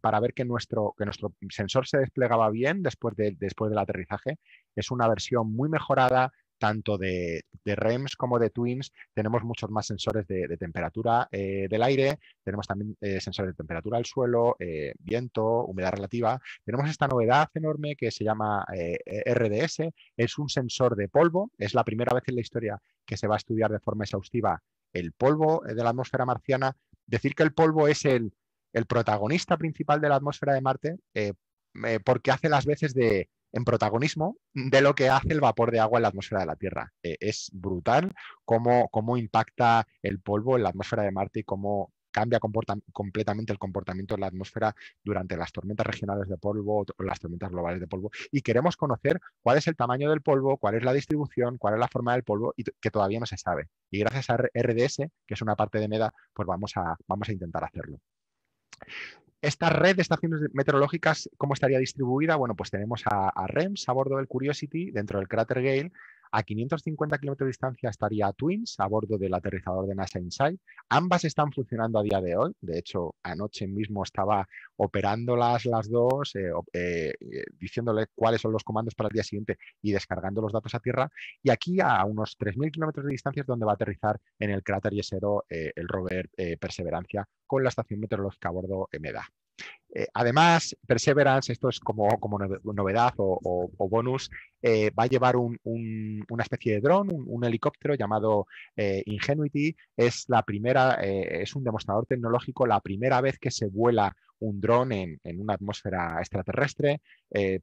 para ver que nuestro, que nuestro, sensor se desplegaba bien después, después del aterrizaje. Es una versión muy mejorada tanto de, REMS como de TWINS, tenemos muchos más sensores de, temperatura eh, del aire, tenemos también eh, sensores de temperatura del suelo, eh, viento, humedad relativa. Tenemos esta novedad enorme que se llama RDS, es un sensor de polvo, es la primera vez en la historia que se va a estudiar de forma exhaustiva el polvo de la atmósfera marciana. Decir que el polvo es el protagonista principal de la atmósfera de Marte porque hace las veces de en protagonismo de lo que hace el vapor de agua en la atmósfera de la Tierra. Eh, es brutal cómo, cómo, impacta el polvo en la atmósfera de Marte y cómo cambia completamente el comportamiento de la atmósfera durante las tormentas regionales de polvo o las tormentas globales de polvo. Y queremos conocer cuál es el tamaño del polvo, cuál es la distribución, cuál es la forma del polvo, y que todavía no se sabe. Y gracias a RDS, que es una parte de MEDA, pues vamos a, vamos a intentar hacerlo. Esta red de estaciones meteorológicas, ¿cómo estaría distribuida? Bueno, pues tenemos a, REMS a bordo del Curiosity, dentro del cráter Gale, a 550 kilómetros de distancia estaría Twins a bordo del aterrizador de NASA Insight. Ambas están funcionando a día de hoy. De hecho, anoche mismo estaba operándolas las dos, eh, eh, eh, diciéndole cuáles son los comandos para el día siguiente y descargando los datos a tierra. Y aquí a unos 3.000 kilómetros de distancia es donde va a aterrizar en el cráter Yesero el rover Perseverancia con la estación meteorológica a bordo meda eh, además, Perseverance, esto es como, novedad o, bonus, eh, va a llevar una especie de dron, un, helicóptero llamado eh, Ingenuity. Es la primera, es un demostrador tecnológico, la primera vez que se vuela un dron en, en, una atmósfera extraterrestre.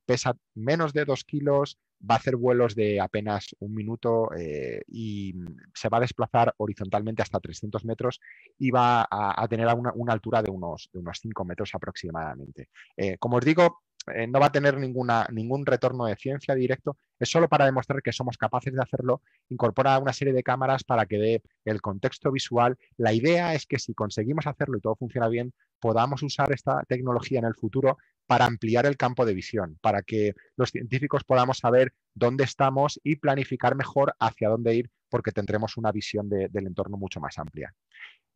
pesa menos de dos kilos, va a hacer vuelos de apenas un minuto eh, y se va a desplazar horizontalmente hasta 300 metros y va a, tener una, una, altura de unos, de unos 5 metros aproximadamente. Eh, como os digo, eh, no va a tener ningún retorno de ciencia directo, es solo para demostrar que somos capaces de hacerlo, incorpora una serie de cámaras para que dé el contexto visual. La idea es que si conseguimos hacerlo y todo funciona bien, podamos usar esta tecnología en el futuro para ampliar el campo de visión, para que los científicos podamos saber dónde estamos y planificar mejor hacia dónde ir, porque tendremos una visión del entorno mucho más amplia.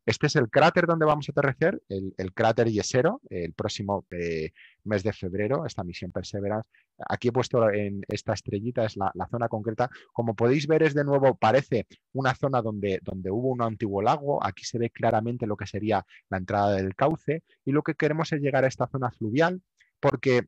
Este es el cráter donde vamos a aterrizar, el, cráter Yesero, el próximo eh, mes de febrero, esta misión Perseverance. Aquí he puesto en esta estrellita, es la, zona concreta. Como podéis ver, es de nuevo, parece una zona donde, donde hubo un antiguo lago. Aquí se ve claramente lo que sería la entrada del cauce y lo que queremos es llegar a esta zona fluvial porque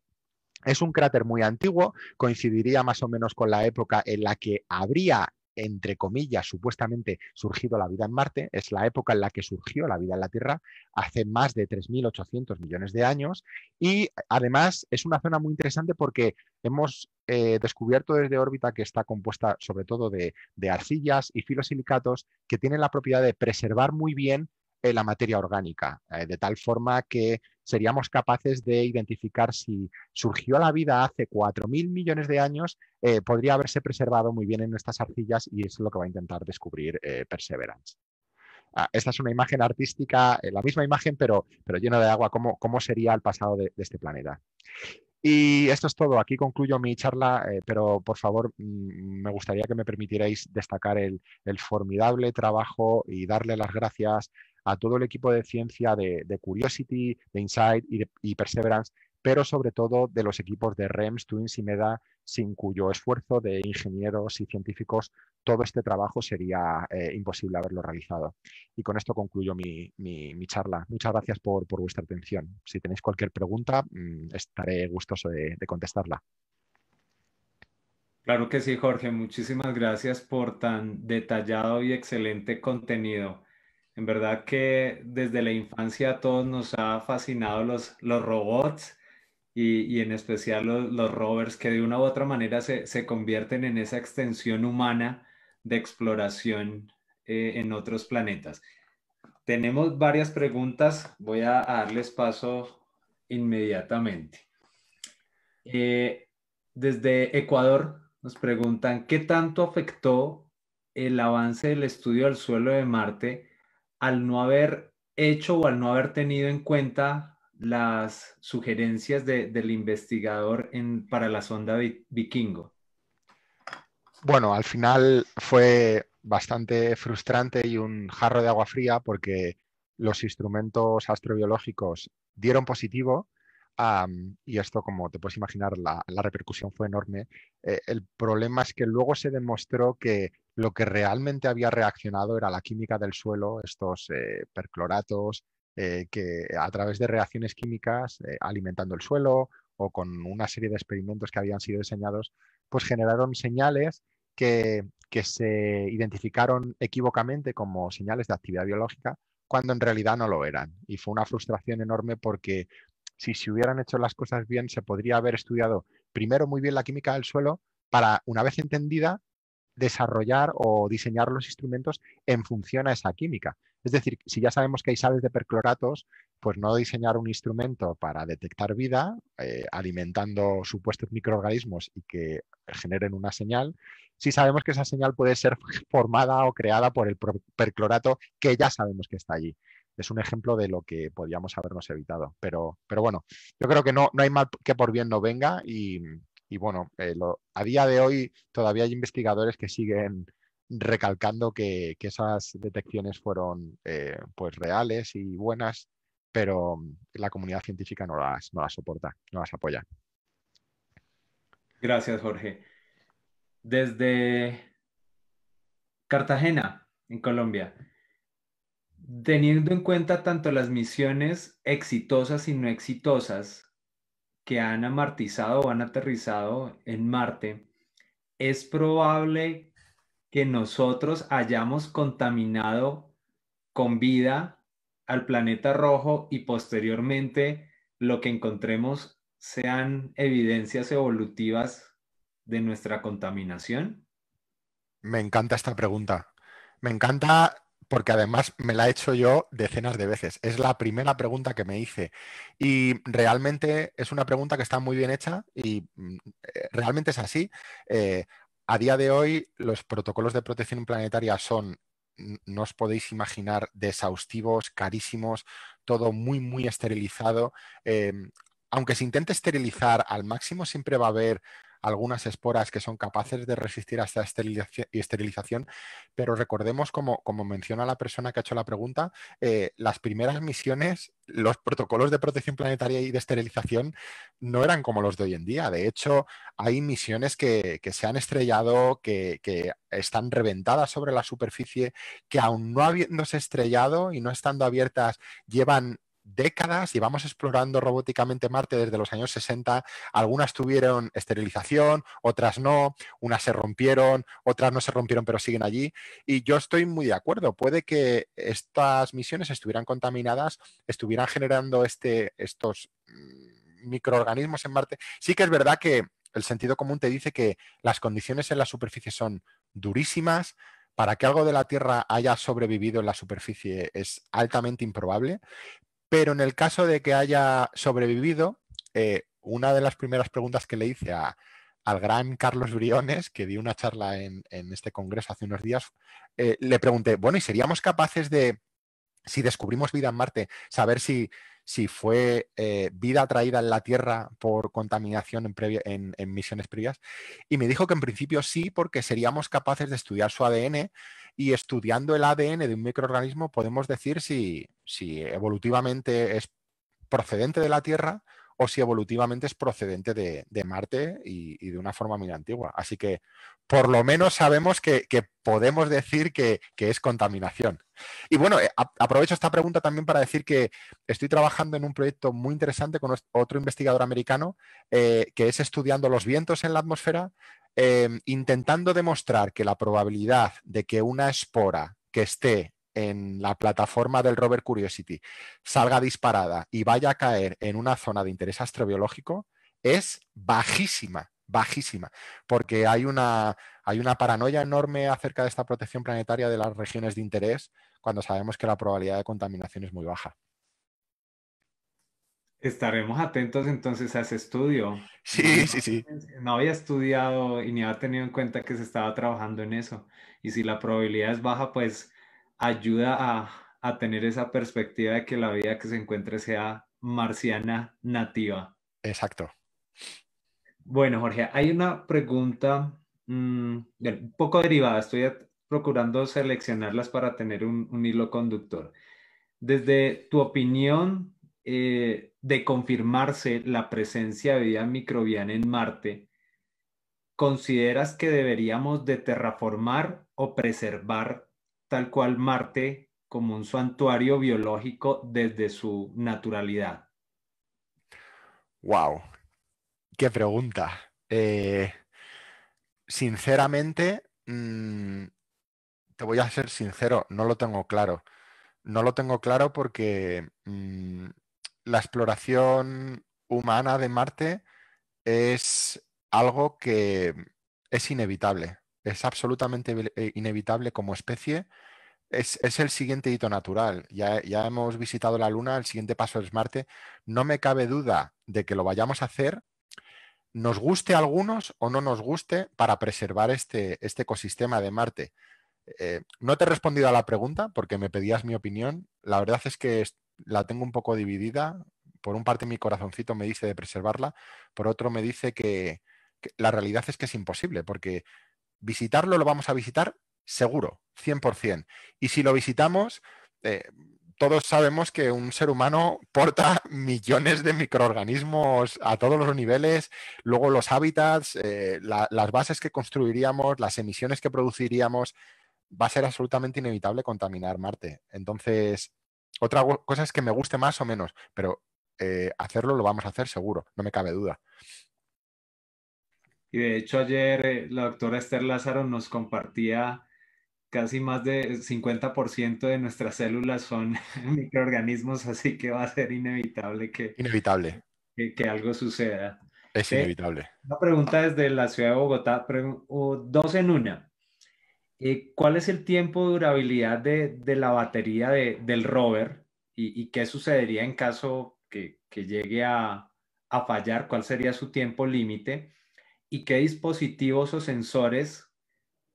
es un cráter muy antiguo, coincidiría más o menos con la época en la que habría entre comillas, supuestamente surgido la vida en Marte, es la época en la que surgió la vida en la Tierra, hace más de 3.800 millones de años, y además es una zona muy interesante porque hemos eh, descubierto desde órbita que está compuesta sobre todo de, arcillas y filosilicatos que tienen la propiedad de preservar muy bien eh, la materia orgánica, eh, de tal forma que seríamos capaces de identificar si surgió la vida hace 4.000 millones de años, eh, podría haberse preservado muy bien en nuestras arcillas y es lo que va a intentar descubrir eh, Perseverance. Ah, esta es una imagen artística, eh, la misma imagen, pero, pero llena de agua, cómo, sería el pasado de, este planeta. Y esto es todo. Aquí concluyo mi charla, pero por favor mm, me gustaría que me permitierais destacar el, el formidable trabajo y darle las gracias a todo el equipo de ciencia de, Curiosity, de Insight y, Perseverance, pero sobre todo de los equipos de REMS, Twins y MEDA, sin cuyo esfuerzo de ingenieros y científicos todo este trabajo sería eh, imposible haberlo realizado. Y con esto concluyo mi, charla. Muchas gracias por, vuestra atención. Si tenéis cualquier pregunta, mm, estaré gustoso de contestarla. Claro que sí, Jorge. Muchísimas gracias por tan detallado y excelente contenido. En verdad que desde la infancia a todos nos ha fascinado los, robots y, en especial los, rovers que de una u otra manera se, convierten en esa extensión humana de exploración eh, en otros planetas. Tenemos varias preguntas, voy a darles paso inmediatamente. Eh, desde Ecuador nos preguntan, ¿qué tanto afectó el avance del estudio del suelo de Marte al no haber hecho o al no haber tenido en cuenta las sugerencias del investigador para la sonda vikingo? Bueno, al final fue bastante frustrante y un jarro de agua fría porque los instrumentos astrobiológicos dieron positivo, y esto, como te puedes imaginar, la, repercusión fue enorme. Eh, el problema es que luego se demostró que lo que realmente había reaccionado era la química del suelo, estos eh, percloratos, eh, que a través de reacciones químicas, alimentando el suelo o con una serie de experimentos que habían sido diseñados, pues generaron señales que, que se identificaron equivocamente como señales de actividad biológica, cuando en realidad no lo eran. Y fue una frustración enorme porque si se hubieran hecho las cosas bien, se podría haber estudiado primero muy bien la química del suelo para, una vez entendida, desarrollar o diseñar los instrumentos en función a esa química. Es decir, si ya sabemos que hay sales de percloratos, pues no diseñar un instrumento para detectar vida, eh, alimentando supuestos microorganismos y que generen una señal, si sabemos que esa señal puede ser (laughs) formada o creada por el perclorato que ya sabemos que está allí es un ejemplo de lo que podíamos habernos evitado. Pero, pero bueno, yo creo que no, no hay mal que por bien no venga y, bueno, eh, a día de hoy todavía hay investigadores que siguen recalcando que, esas detecciones fueron eh, pues reales y buenas, pero la comunidad científica no no las soporta, no las apoya. Gracias, Jorge. Desde Cartagena, en Colombia, teniendo en cuenta tanto las misiones exitosas y no exitosas que han amortizado o han aterrizado en Marte, es probable que nosotros hayamos contaminado con vida al planeta rojo y posteriormente lo que encontremos sean evidencias evolutivas de nuestra contaminación? Me encanta esta pregunta. Me encanta porque además me la he hecho yo decenas de veces. Es la primera pregunta que me hice y realmente es una pregunta que está muy bien hecha y mm, eh, realmente es así. Eh, a día de hoy los protocolos de protección planetaria son, no os podéis imaginar, de carísimos, todo muy, muy esterilizado. Em, aunque se intente esterilizar al máximo, siempre va a haber algunas esporas que son capaces de resistir a esta esterilización, pero recordemos, como, como menciona la persona que ha hecho la pregunta, eh, las primeras misiones, los protocolos de protección planetaria y de esterilización no eran como los de hoy en día. De hecho, hay misiones que, se han estrellado, que, que están reventadas sobre la superficie, que aún no habiéndose estrellado y no estando abiertas, llevan décadas y vamos explorando robóticamente Marte desde los años 60. Algunas tuvieron esterilización, otras no, unas se rompieron, otras no se rompieron pero siguen allí. Y yo estoy muy de acuerdo, puede que estas misiones estuvieran contaminadas, estuvieran generando este, estos mm, microorganismos en Marte. Sí que es verdad que el sentido común te dice que las condiciones en la superficie son durísimas, para que algo de la Tierra haya sobrevivido en la superficie es altamente improbable, pero en el caso de que haya sobrevivido, eh, una de las primeras preguntas que le hice al gran Carlos Briones, que dio una charla en, este congreso hace unos días, eh, le pregunté, bueno, ¿y seríamos capaces de, si descubrimos vida en Marte, saber si, fue eh, vida atraída en la Tierra por contaminación en, misiones previas? Y me dijo que en principio sí, porque seríamos capaces de estudiar su ADN y estudiando el ADN de un microorganismo podemos decir si, si evolutivamente es procedente de la Tierra o si evolutivamente es procedente de, Marte y, de una forma muy antigua. Así que por lo menos sabemos que, podemos decir que, es contaminación. Y bueno, eh, aprovecho esta pregunta también para decir que estoy trabajando en un proyecto muy interesante con otro investigador americano eh, que es estudiando los vientos en la atmósfera Em, intentando demostrar que la probabilidad de que una espora que esté en la plataforma del rover Curiosity salga disparada y vaya a caer en una zona de interés astrobiológico es bajísima, bajísima, porque hay una, hay una paranoia enorme acerca de esta protección planetaria de las regiones de interés cuando sabemos que la probabilidad de contaminación es muy baja. Estaremos atentos entonces a ese estudio. Sí, sí, sí. No había estudiado y ni había tenido en cuenta que se estaba trabajando en eso. Y si la probabilidad es baja, pues ayuda a, tener esa perspectiva de que la vida que se encuentre sea marciana nativa. Exacto. Bueno, Jorge, hay una pregunta mm, un poco derivada. Estoy procurando seleccionarlas para tener un hilo conductor. Desde tu opinión, eh, de confirmarse la presencia de vida microbiana en Marte, ¿consideras que deberíamos de terraformar o preservar tal cual Marte como un santuario biológico desde su naturalidad? ¡Wow! ¡Qué pregunta! Eh, sinceramente, mm, te voy a ser sincero, no lo tengo claro. No lo tengo claro porque mm, la exploración humana de Marte es algo que es inevitable, es absolutamente eh, inevitable como especie. Es, el siguiente hito natural. Ya, ya hemos visitado la Luna, el siguiente paso es Marte. No me cabe duda de que lo vayamos a hacer, nos guste a algunos o no nos guste para preservar este, este ecosistema de Marte. Eh, no te he respondido a la pregunta porque me pedías mi opinión. La verdad es que la tengo un poco dividida. Por un parte mi corazoncito me dice de preservarla, por otro me dice que, la realidad es que es imposible, porque visitarlo lo vamos a visitar seguro, 100%. Y si lo visitamos, eh, todos sabemos que un ser humano porta (laughs) millones de microorganismos a todos los niveles, luego los hábitats, eh, las bases que construiríamos, las emisiones que produciríamos, va a ser absolutamente inevitable contaminar Marte. Entonces, otra cosa es que me guste más o menos, pero eh, hacerlo lo vamos a hacer seguro, no me cabe duda. Y de hecho ayer eh, la doctora Esther Lázaro nos compartía casi más del 50% de nuestras células son (laughs) microorganismos, así que va a ser inevitable que, inevitable. que, algo suceda. Es inevitable. Una pregunta desde la ciudad de Bogotá, dos en una. Eh, ¿Cuál es el tiempo de durabilidad de, la batería del rover y, qué sucedería en caso que, llegue a, fallar? ¿Cuál sería su tiempo límite? ¿Y qué dispositivos o sensores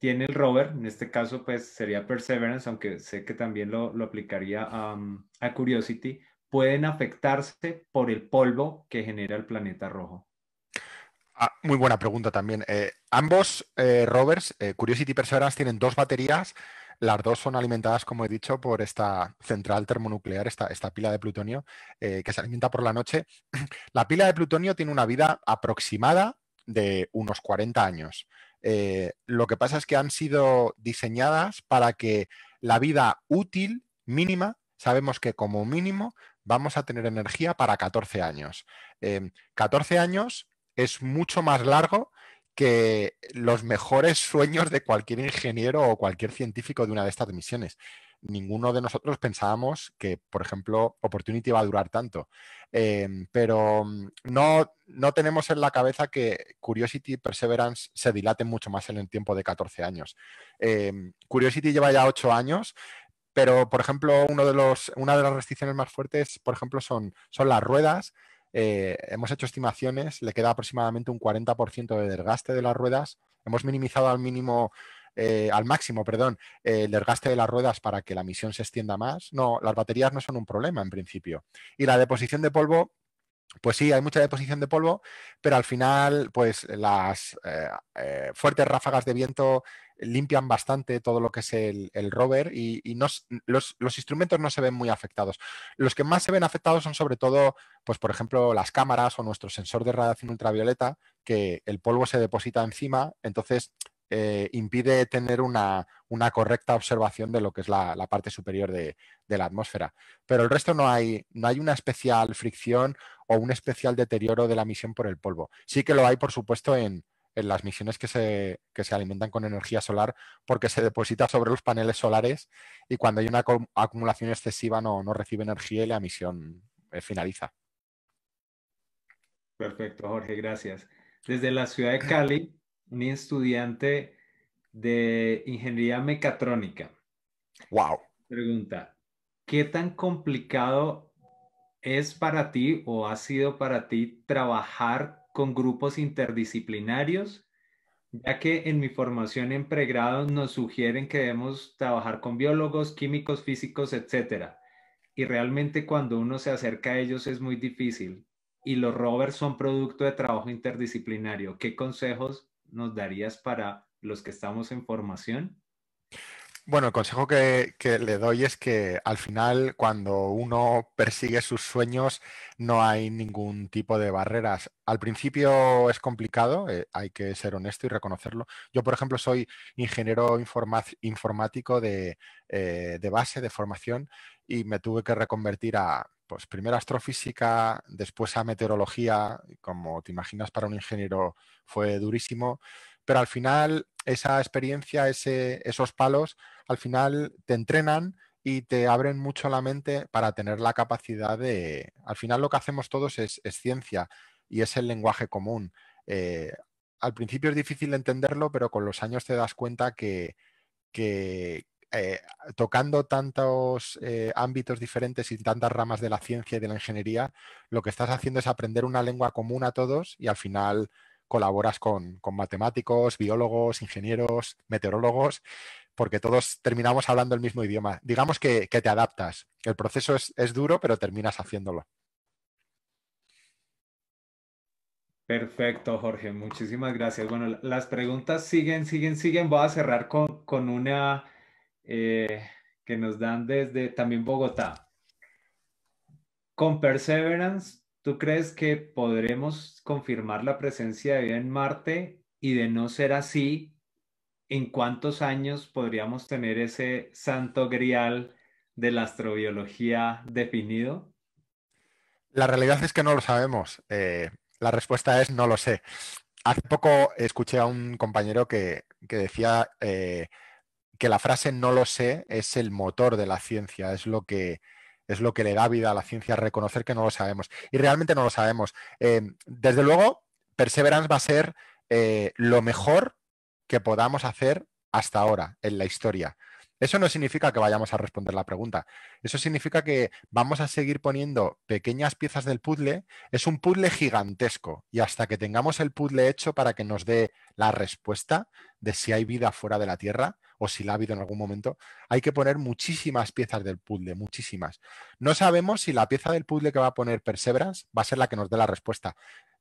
tiene el rover? En este caso, pues sería Perseverance, aunque sé que también lo, aplicaría a Curiosity. ¿Pueden afectarse por el polvo que genera el planeta rojo? Ah, muy buena pregunta también. Eh, ambos eh, rovers, eh, Curiosity y Perseverance, tienen dos baterías. Las dos son alimentadas, como he dicho, por esta central termonuclear, esta, esta pila de plutonio, que se alimenta por la noche. (clears throat) La pila de plutonio tiene una vida aproximada de unos 40 años. lo que pasa es que han sido diseñadas para que la vida útil mínima, sabemos que como mínimo vamos a tener energía para 14 años. 14 em, años es mucho más largo que los mejores sueños de cualquier ingeniero o cualquier científico de una de estas misiones. Ninguno de nosotros pensábamos que, por ejemplo, Opportunity va a durar tanto. Em, pero mm, no, tenemos en la cabeza que Curiosity y Perseverance se dilaten mucho más en el tiempo de 14 años. Em, Curiosity lleva ya 8 años, pero, por ejemplo, una de las restricciones más fuertes, por ejemplo, son, son las ruedas eh, hemos hecho estimaciones, le queda aproximadamente un 40% de desgaste de las ruedas. Hemos minimizado al mínimo eh, al máximo, perdón, el desgaste de las ruedas para que la misión se extienda más. No, las baterías no son un problema en principio. Y la deposición de polvo pues sí, hay mucha deposición de polvo, pero al final, pues las eh, eh, fuertes ráfagas de viento limpian bastante todo lo que es el, rover y, los, instrumentos no se ven muy afectados. Los que más se ven afectados son sobre todo, pues por ejemplo, las cámaras o nuestro sensor de radiación ultravioleta, que el polvo se deposita encima, entonces eh, impide tener una, correcta observación de lo que es la, parte superior de, de, la atmósfera. Pero el resto no hay, no hay una especial fricción o un especial deterioro de la misión por el polvo. Sí que lo hay, por supuesto, en, las misiones que se, alimentan con energía solar porque se deposita sobre los paneles solares y cuando hay una acumulación excesiva no, no recibe energía y la misión eh, finaliza. Perfecto, Jorge, gracias. Desde la ciudad de Cali, un estudiante de ingeniería mecatrónica. Wow. Pregunta, ¿qué tan complicado ¿Es para ti o ha sido para ti trabajar con grupos interdisciplinarios? Ya que en mi formación en pregrado nos sugieren que debemos trabajar con biólogos, químicos, físicos, etcétera. Y realmente cuando uno se acerca a ellos es muy difícil. Y los rovers son producto de trabajo interdisciplinario. ¿Qué consejos nos darías para los que estamos en formación? Bueno, el consejo que, le doy es que al final, cuando uno persigue sus sueños, no hay ningún tipo de barreras. Al principio es complicado, eh, hay que ser honesto y reconocerlo. Yo, por ejemplo, soy ingeniero informático eh, de, base, de formación, y me tuve que reconvertir a pues primero astrofísica, después a meteorología, como te imaginas para un ingeniero fue durísimo, pero al final esa experiencia, esos palos al final te entrenan y te abren mucho la mente para tener la capacidad de... Al final lo que hacemos todos es, ciencia y es el lenguaje común. Eh, al principio es difícil entenderlo, pero con los años te das cuenta que, eh, tocando tantos eh, ámbitos diferentes y tantas ramas de la ciencia y de la ingeniería, lo que estás haciendo es aprender una lengua común a todos y al final colaboras con matemáticos, biólogos, ingenieros, meteorólogos porque todos terminamos hablando el mismo idioma. Digamos que, te adaptas. El proceso es, duro, pero terminas haciéndolo. Perfecto, Jorge. Muchísimas gracias. Bueno, las preguntas siguen, siguen, siguen. Voy a cerrar con, una eh, que nos dan desde también Bogotá. Con Perseverance, ¿tú crees que podremos confirmar la presencia de vida en Marte? Y de no ser así, en cuántos años podríamos tener ese santo grial de la astrobiología definido? La realidad es que no lo sabemos. Eh, la respuesta es no lo sé. Hace poco escuché a un compañero que, decía eh, que la frase no lo sé es el motor de la ciencia, es lo que, es lo que le da vida a la ciencia, reconocer que no lo sabemos. Y realmente no lo sabemos. Eh, desde luego, Perseverance va a ser lo mejor que podamos hacer hasta ahora en la historia. Eso no significa que vayamos a responder la pregunta. Eso significa que vamos a seguir poniendo pequeñas piezas del puzzle. Es un puzzle gigantesco y hasta que tengamos el puzzle hecho para que nos dé la respuesta de si hay vida fuera de la Tierra o si la ha habido en algún momento, hay que poner muchísimas piezas del puzzle, muchísimas. No sabemos si la pieza del puzzle que va a poner Perseverance va a ser la que nos dé la respuesta.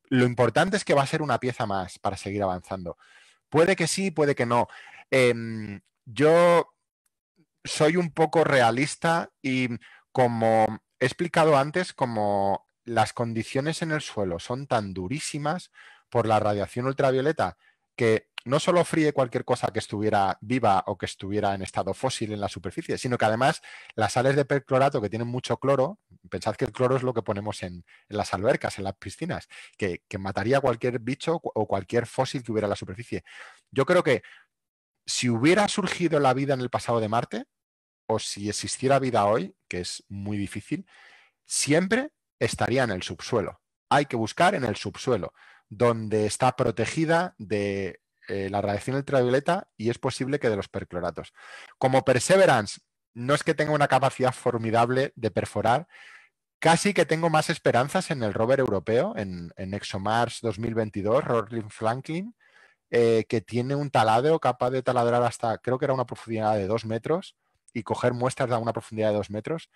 Lo importante es que va a ser una pieza más para seguir avanzando. Puede que sí, puede que no. Em, yo soy un poco realista y mm, como he explicado antes, como las condiciones en el suelo son tan durísimas por la radiación ultravioleta que no solo fríe cualquier cosa que estuviera viva o que estuviera en estado fósil en la superficie, sino que además las sales de perclorato que tienen mucho cloro, pensad que el cloro es lo que ponemos en, las albercas, en las piscinas, que, que mataría cualquier bicho o cualquier fósil que hubiera en la superficie. Yo creo que si hubiera surgido la vida en el pasado de Marte, o si existiera vida hoy, que es muy difícil, siempre estaría en el subsuelo. Hay que buscar en el subsuelo, donde está protegida de eh, la radiación ultravioleta y es posible que de los percloratos. Como Perseverance no es que tenga una capacidad formidable de perforar, casi que tengo más esperanzas en el rover europeo, en, ExoMars 2022, Rorlin Franklin, eh, que tiene un taladro capaz de taladrar hasta, creo que era una profundidad de dos metros y coger muestras de una profundidad de dos metros.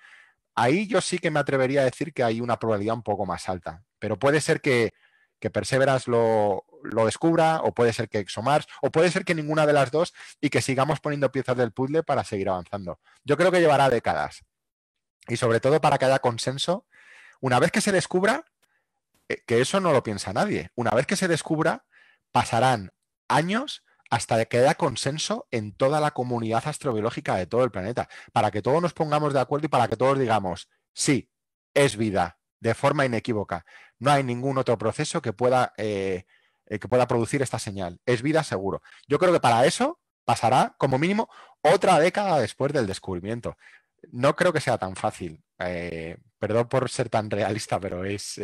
Ahí yo sí que me atrevería a decir que hay una probabilidad un poco más alta, pero puede ser que, que Perseverance lo, descubra, o puede ser que ExoMars, o puede ser que ninguna de las dos y que sigamos poniendo piezas del puzzle para seguir avanzando. Yo creo que llevará décadas. Y sobre todo para que haya consenso, una vez que se descubra, eh, que eso no lo piensa nadie, una vez que se descubra, pasarán años hasta que haya consenso en toda la comunidad astrobiológica de todo el planeta, para que todos nos pongamos de acuerdo y para que todos digamos, sí, es vida, de forma inequívoca. No hay ningún otro proceso que pueda, eh, eh, que pueda producir esta señal. Es vida seguro. Yo creo que para eso pasará como mínimo otra década después del descubrimiento. No creo que sea tan fácil. Eh, perdón por ser tan realista, pero es,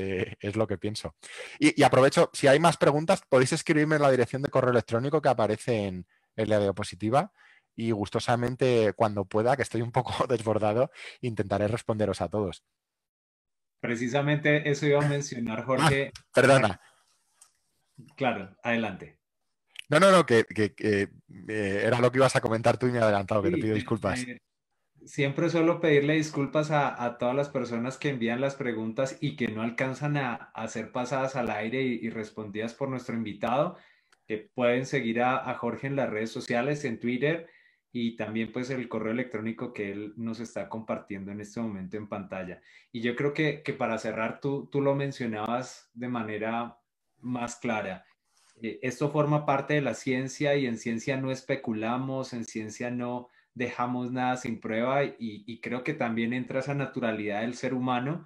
lo que pienso. Y, aprovecho, si hay más preguntas, podéis escribirme en la dirección de correo electrónico que aparece en, en la diapositiva y gustosamente cuando pueda, que estoy un poco (laughs) desbordado, intentaré responderos a todos. Precisamente eso iba a mencionar, ah, Jorge. perdona. Claro, adelante. No, no, no, que, eh, era lo que ibas a comentar tú y me he adelantado, que te pido disculpas. siempre suelo pedirle disculpas a, todas las personas que envían las preguntas y que no alcanzan a, hacer ser pasadas al aire y, respondidas por nuestro invitado, que pueden seguir a Jorge en las redes sociales, en Twitter, y también pues el correo electrónico que él nos está compartiendo en este momento en pantalla. Y yo creo que, para cerrar, tú, tú lo mencionabas de manera más clara. Eh, esto forma parte de la ciencia y en ciencia no especulamos, en ciencia no dejamos nada sin prueba y, y creo que también entra esa naturalidad del ser humano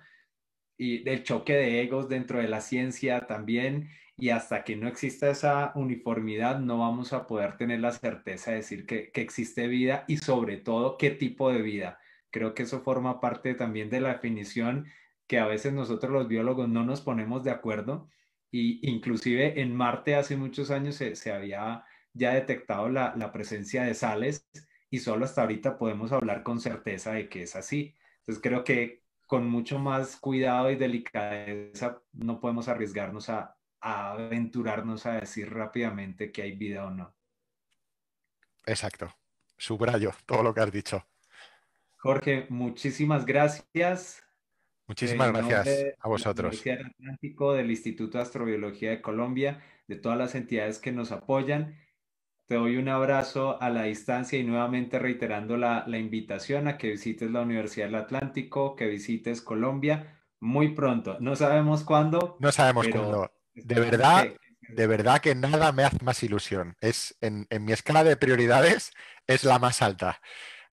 y del choque de egos dentro de la ciencia también y hasta que no exista esa uniformidad no vamos a poder tener la certeza de decir que, existe vida y sobre todo qué tipo de vida. Creo que eso forma parte también de la definición que a veces nosotros los biólogos no nos ponemos de acuerdo y inclusive en Marte hace muchos años se, había ya detectado la, la presencia de sales y solo hasta ahorita podemos hablar con certeza de que es así. Entonces creo que con mucho más cuidado y delicadeza no podemos arriesgarnos a, a aventurarnos a decir rápidamente que hay vida o no. Exacto. Subrayo todo lo que has dicho. Jorge, muchísimas gracias. Muchísimas gracias a vosotros. Atlántico, del Instituto de Astrobiología de Colombia, de todas las entidades que nos apoyan. Te doy un abrazo a la distancia y nuevamente reiterando la invitación a que visites la Universidad del Atlántico, que visites Colombia muy pronto. No sabemos cuándo. No sabemos cuándo de verdad, de verdad que nada me hace más ilusión. Es en mi escala de prioridades es la más alta.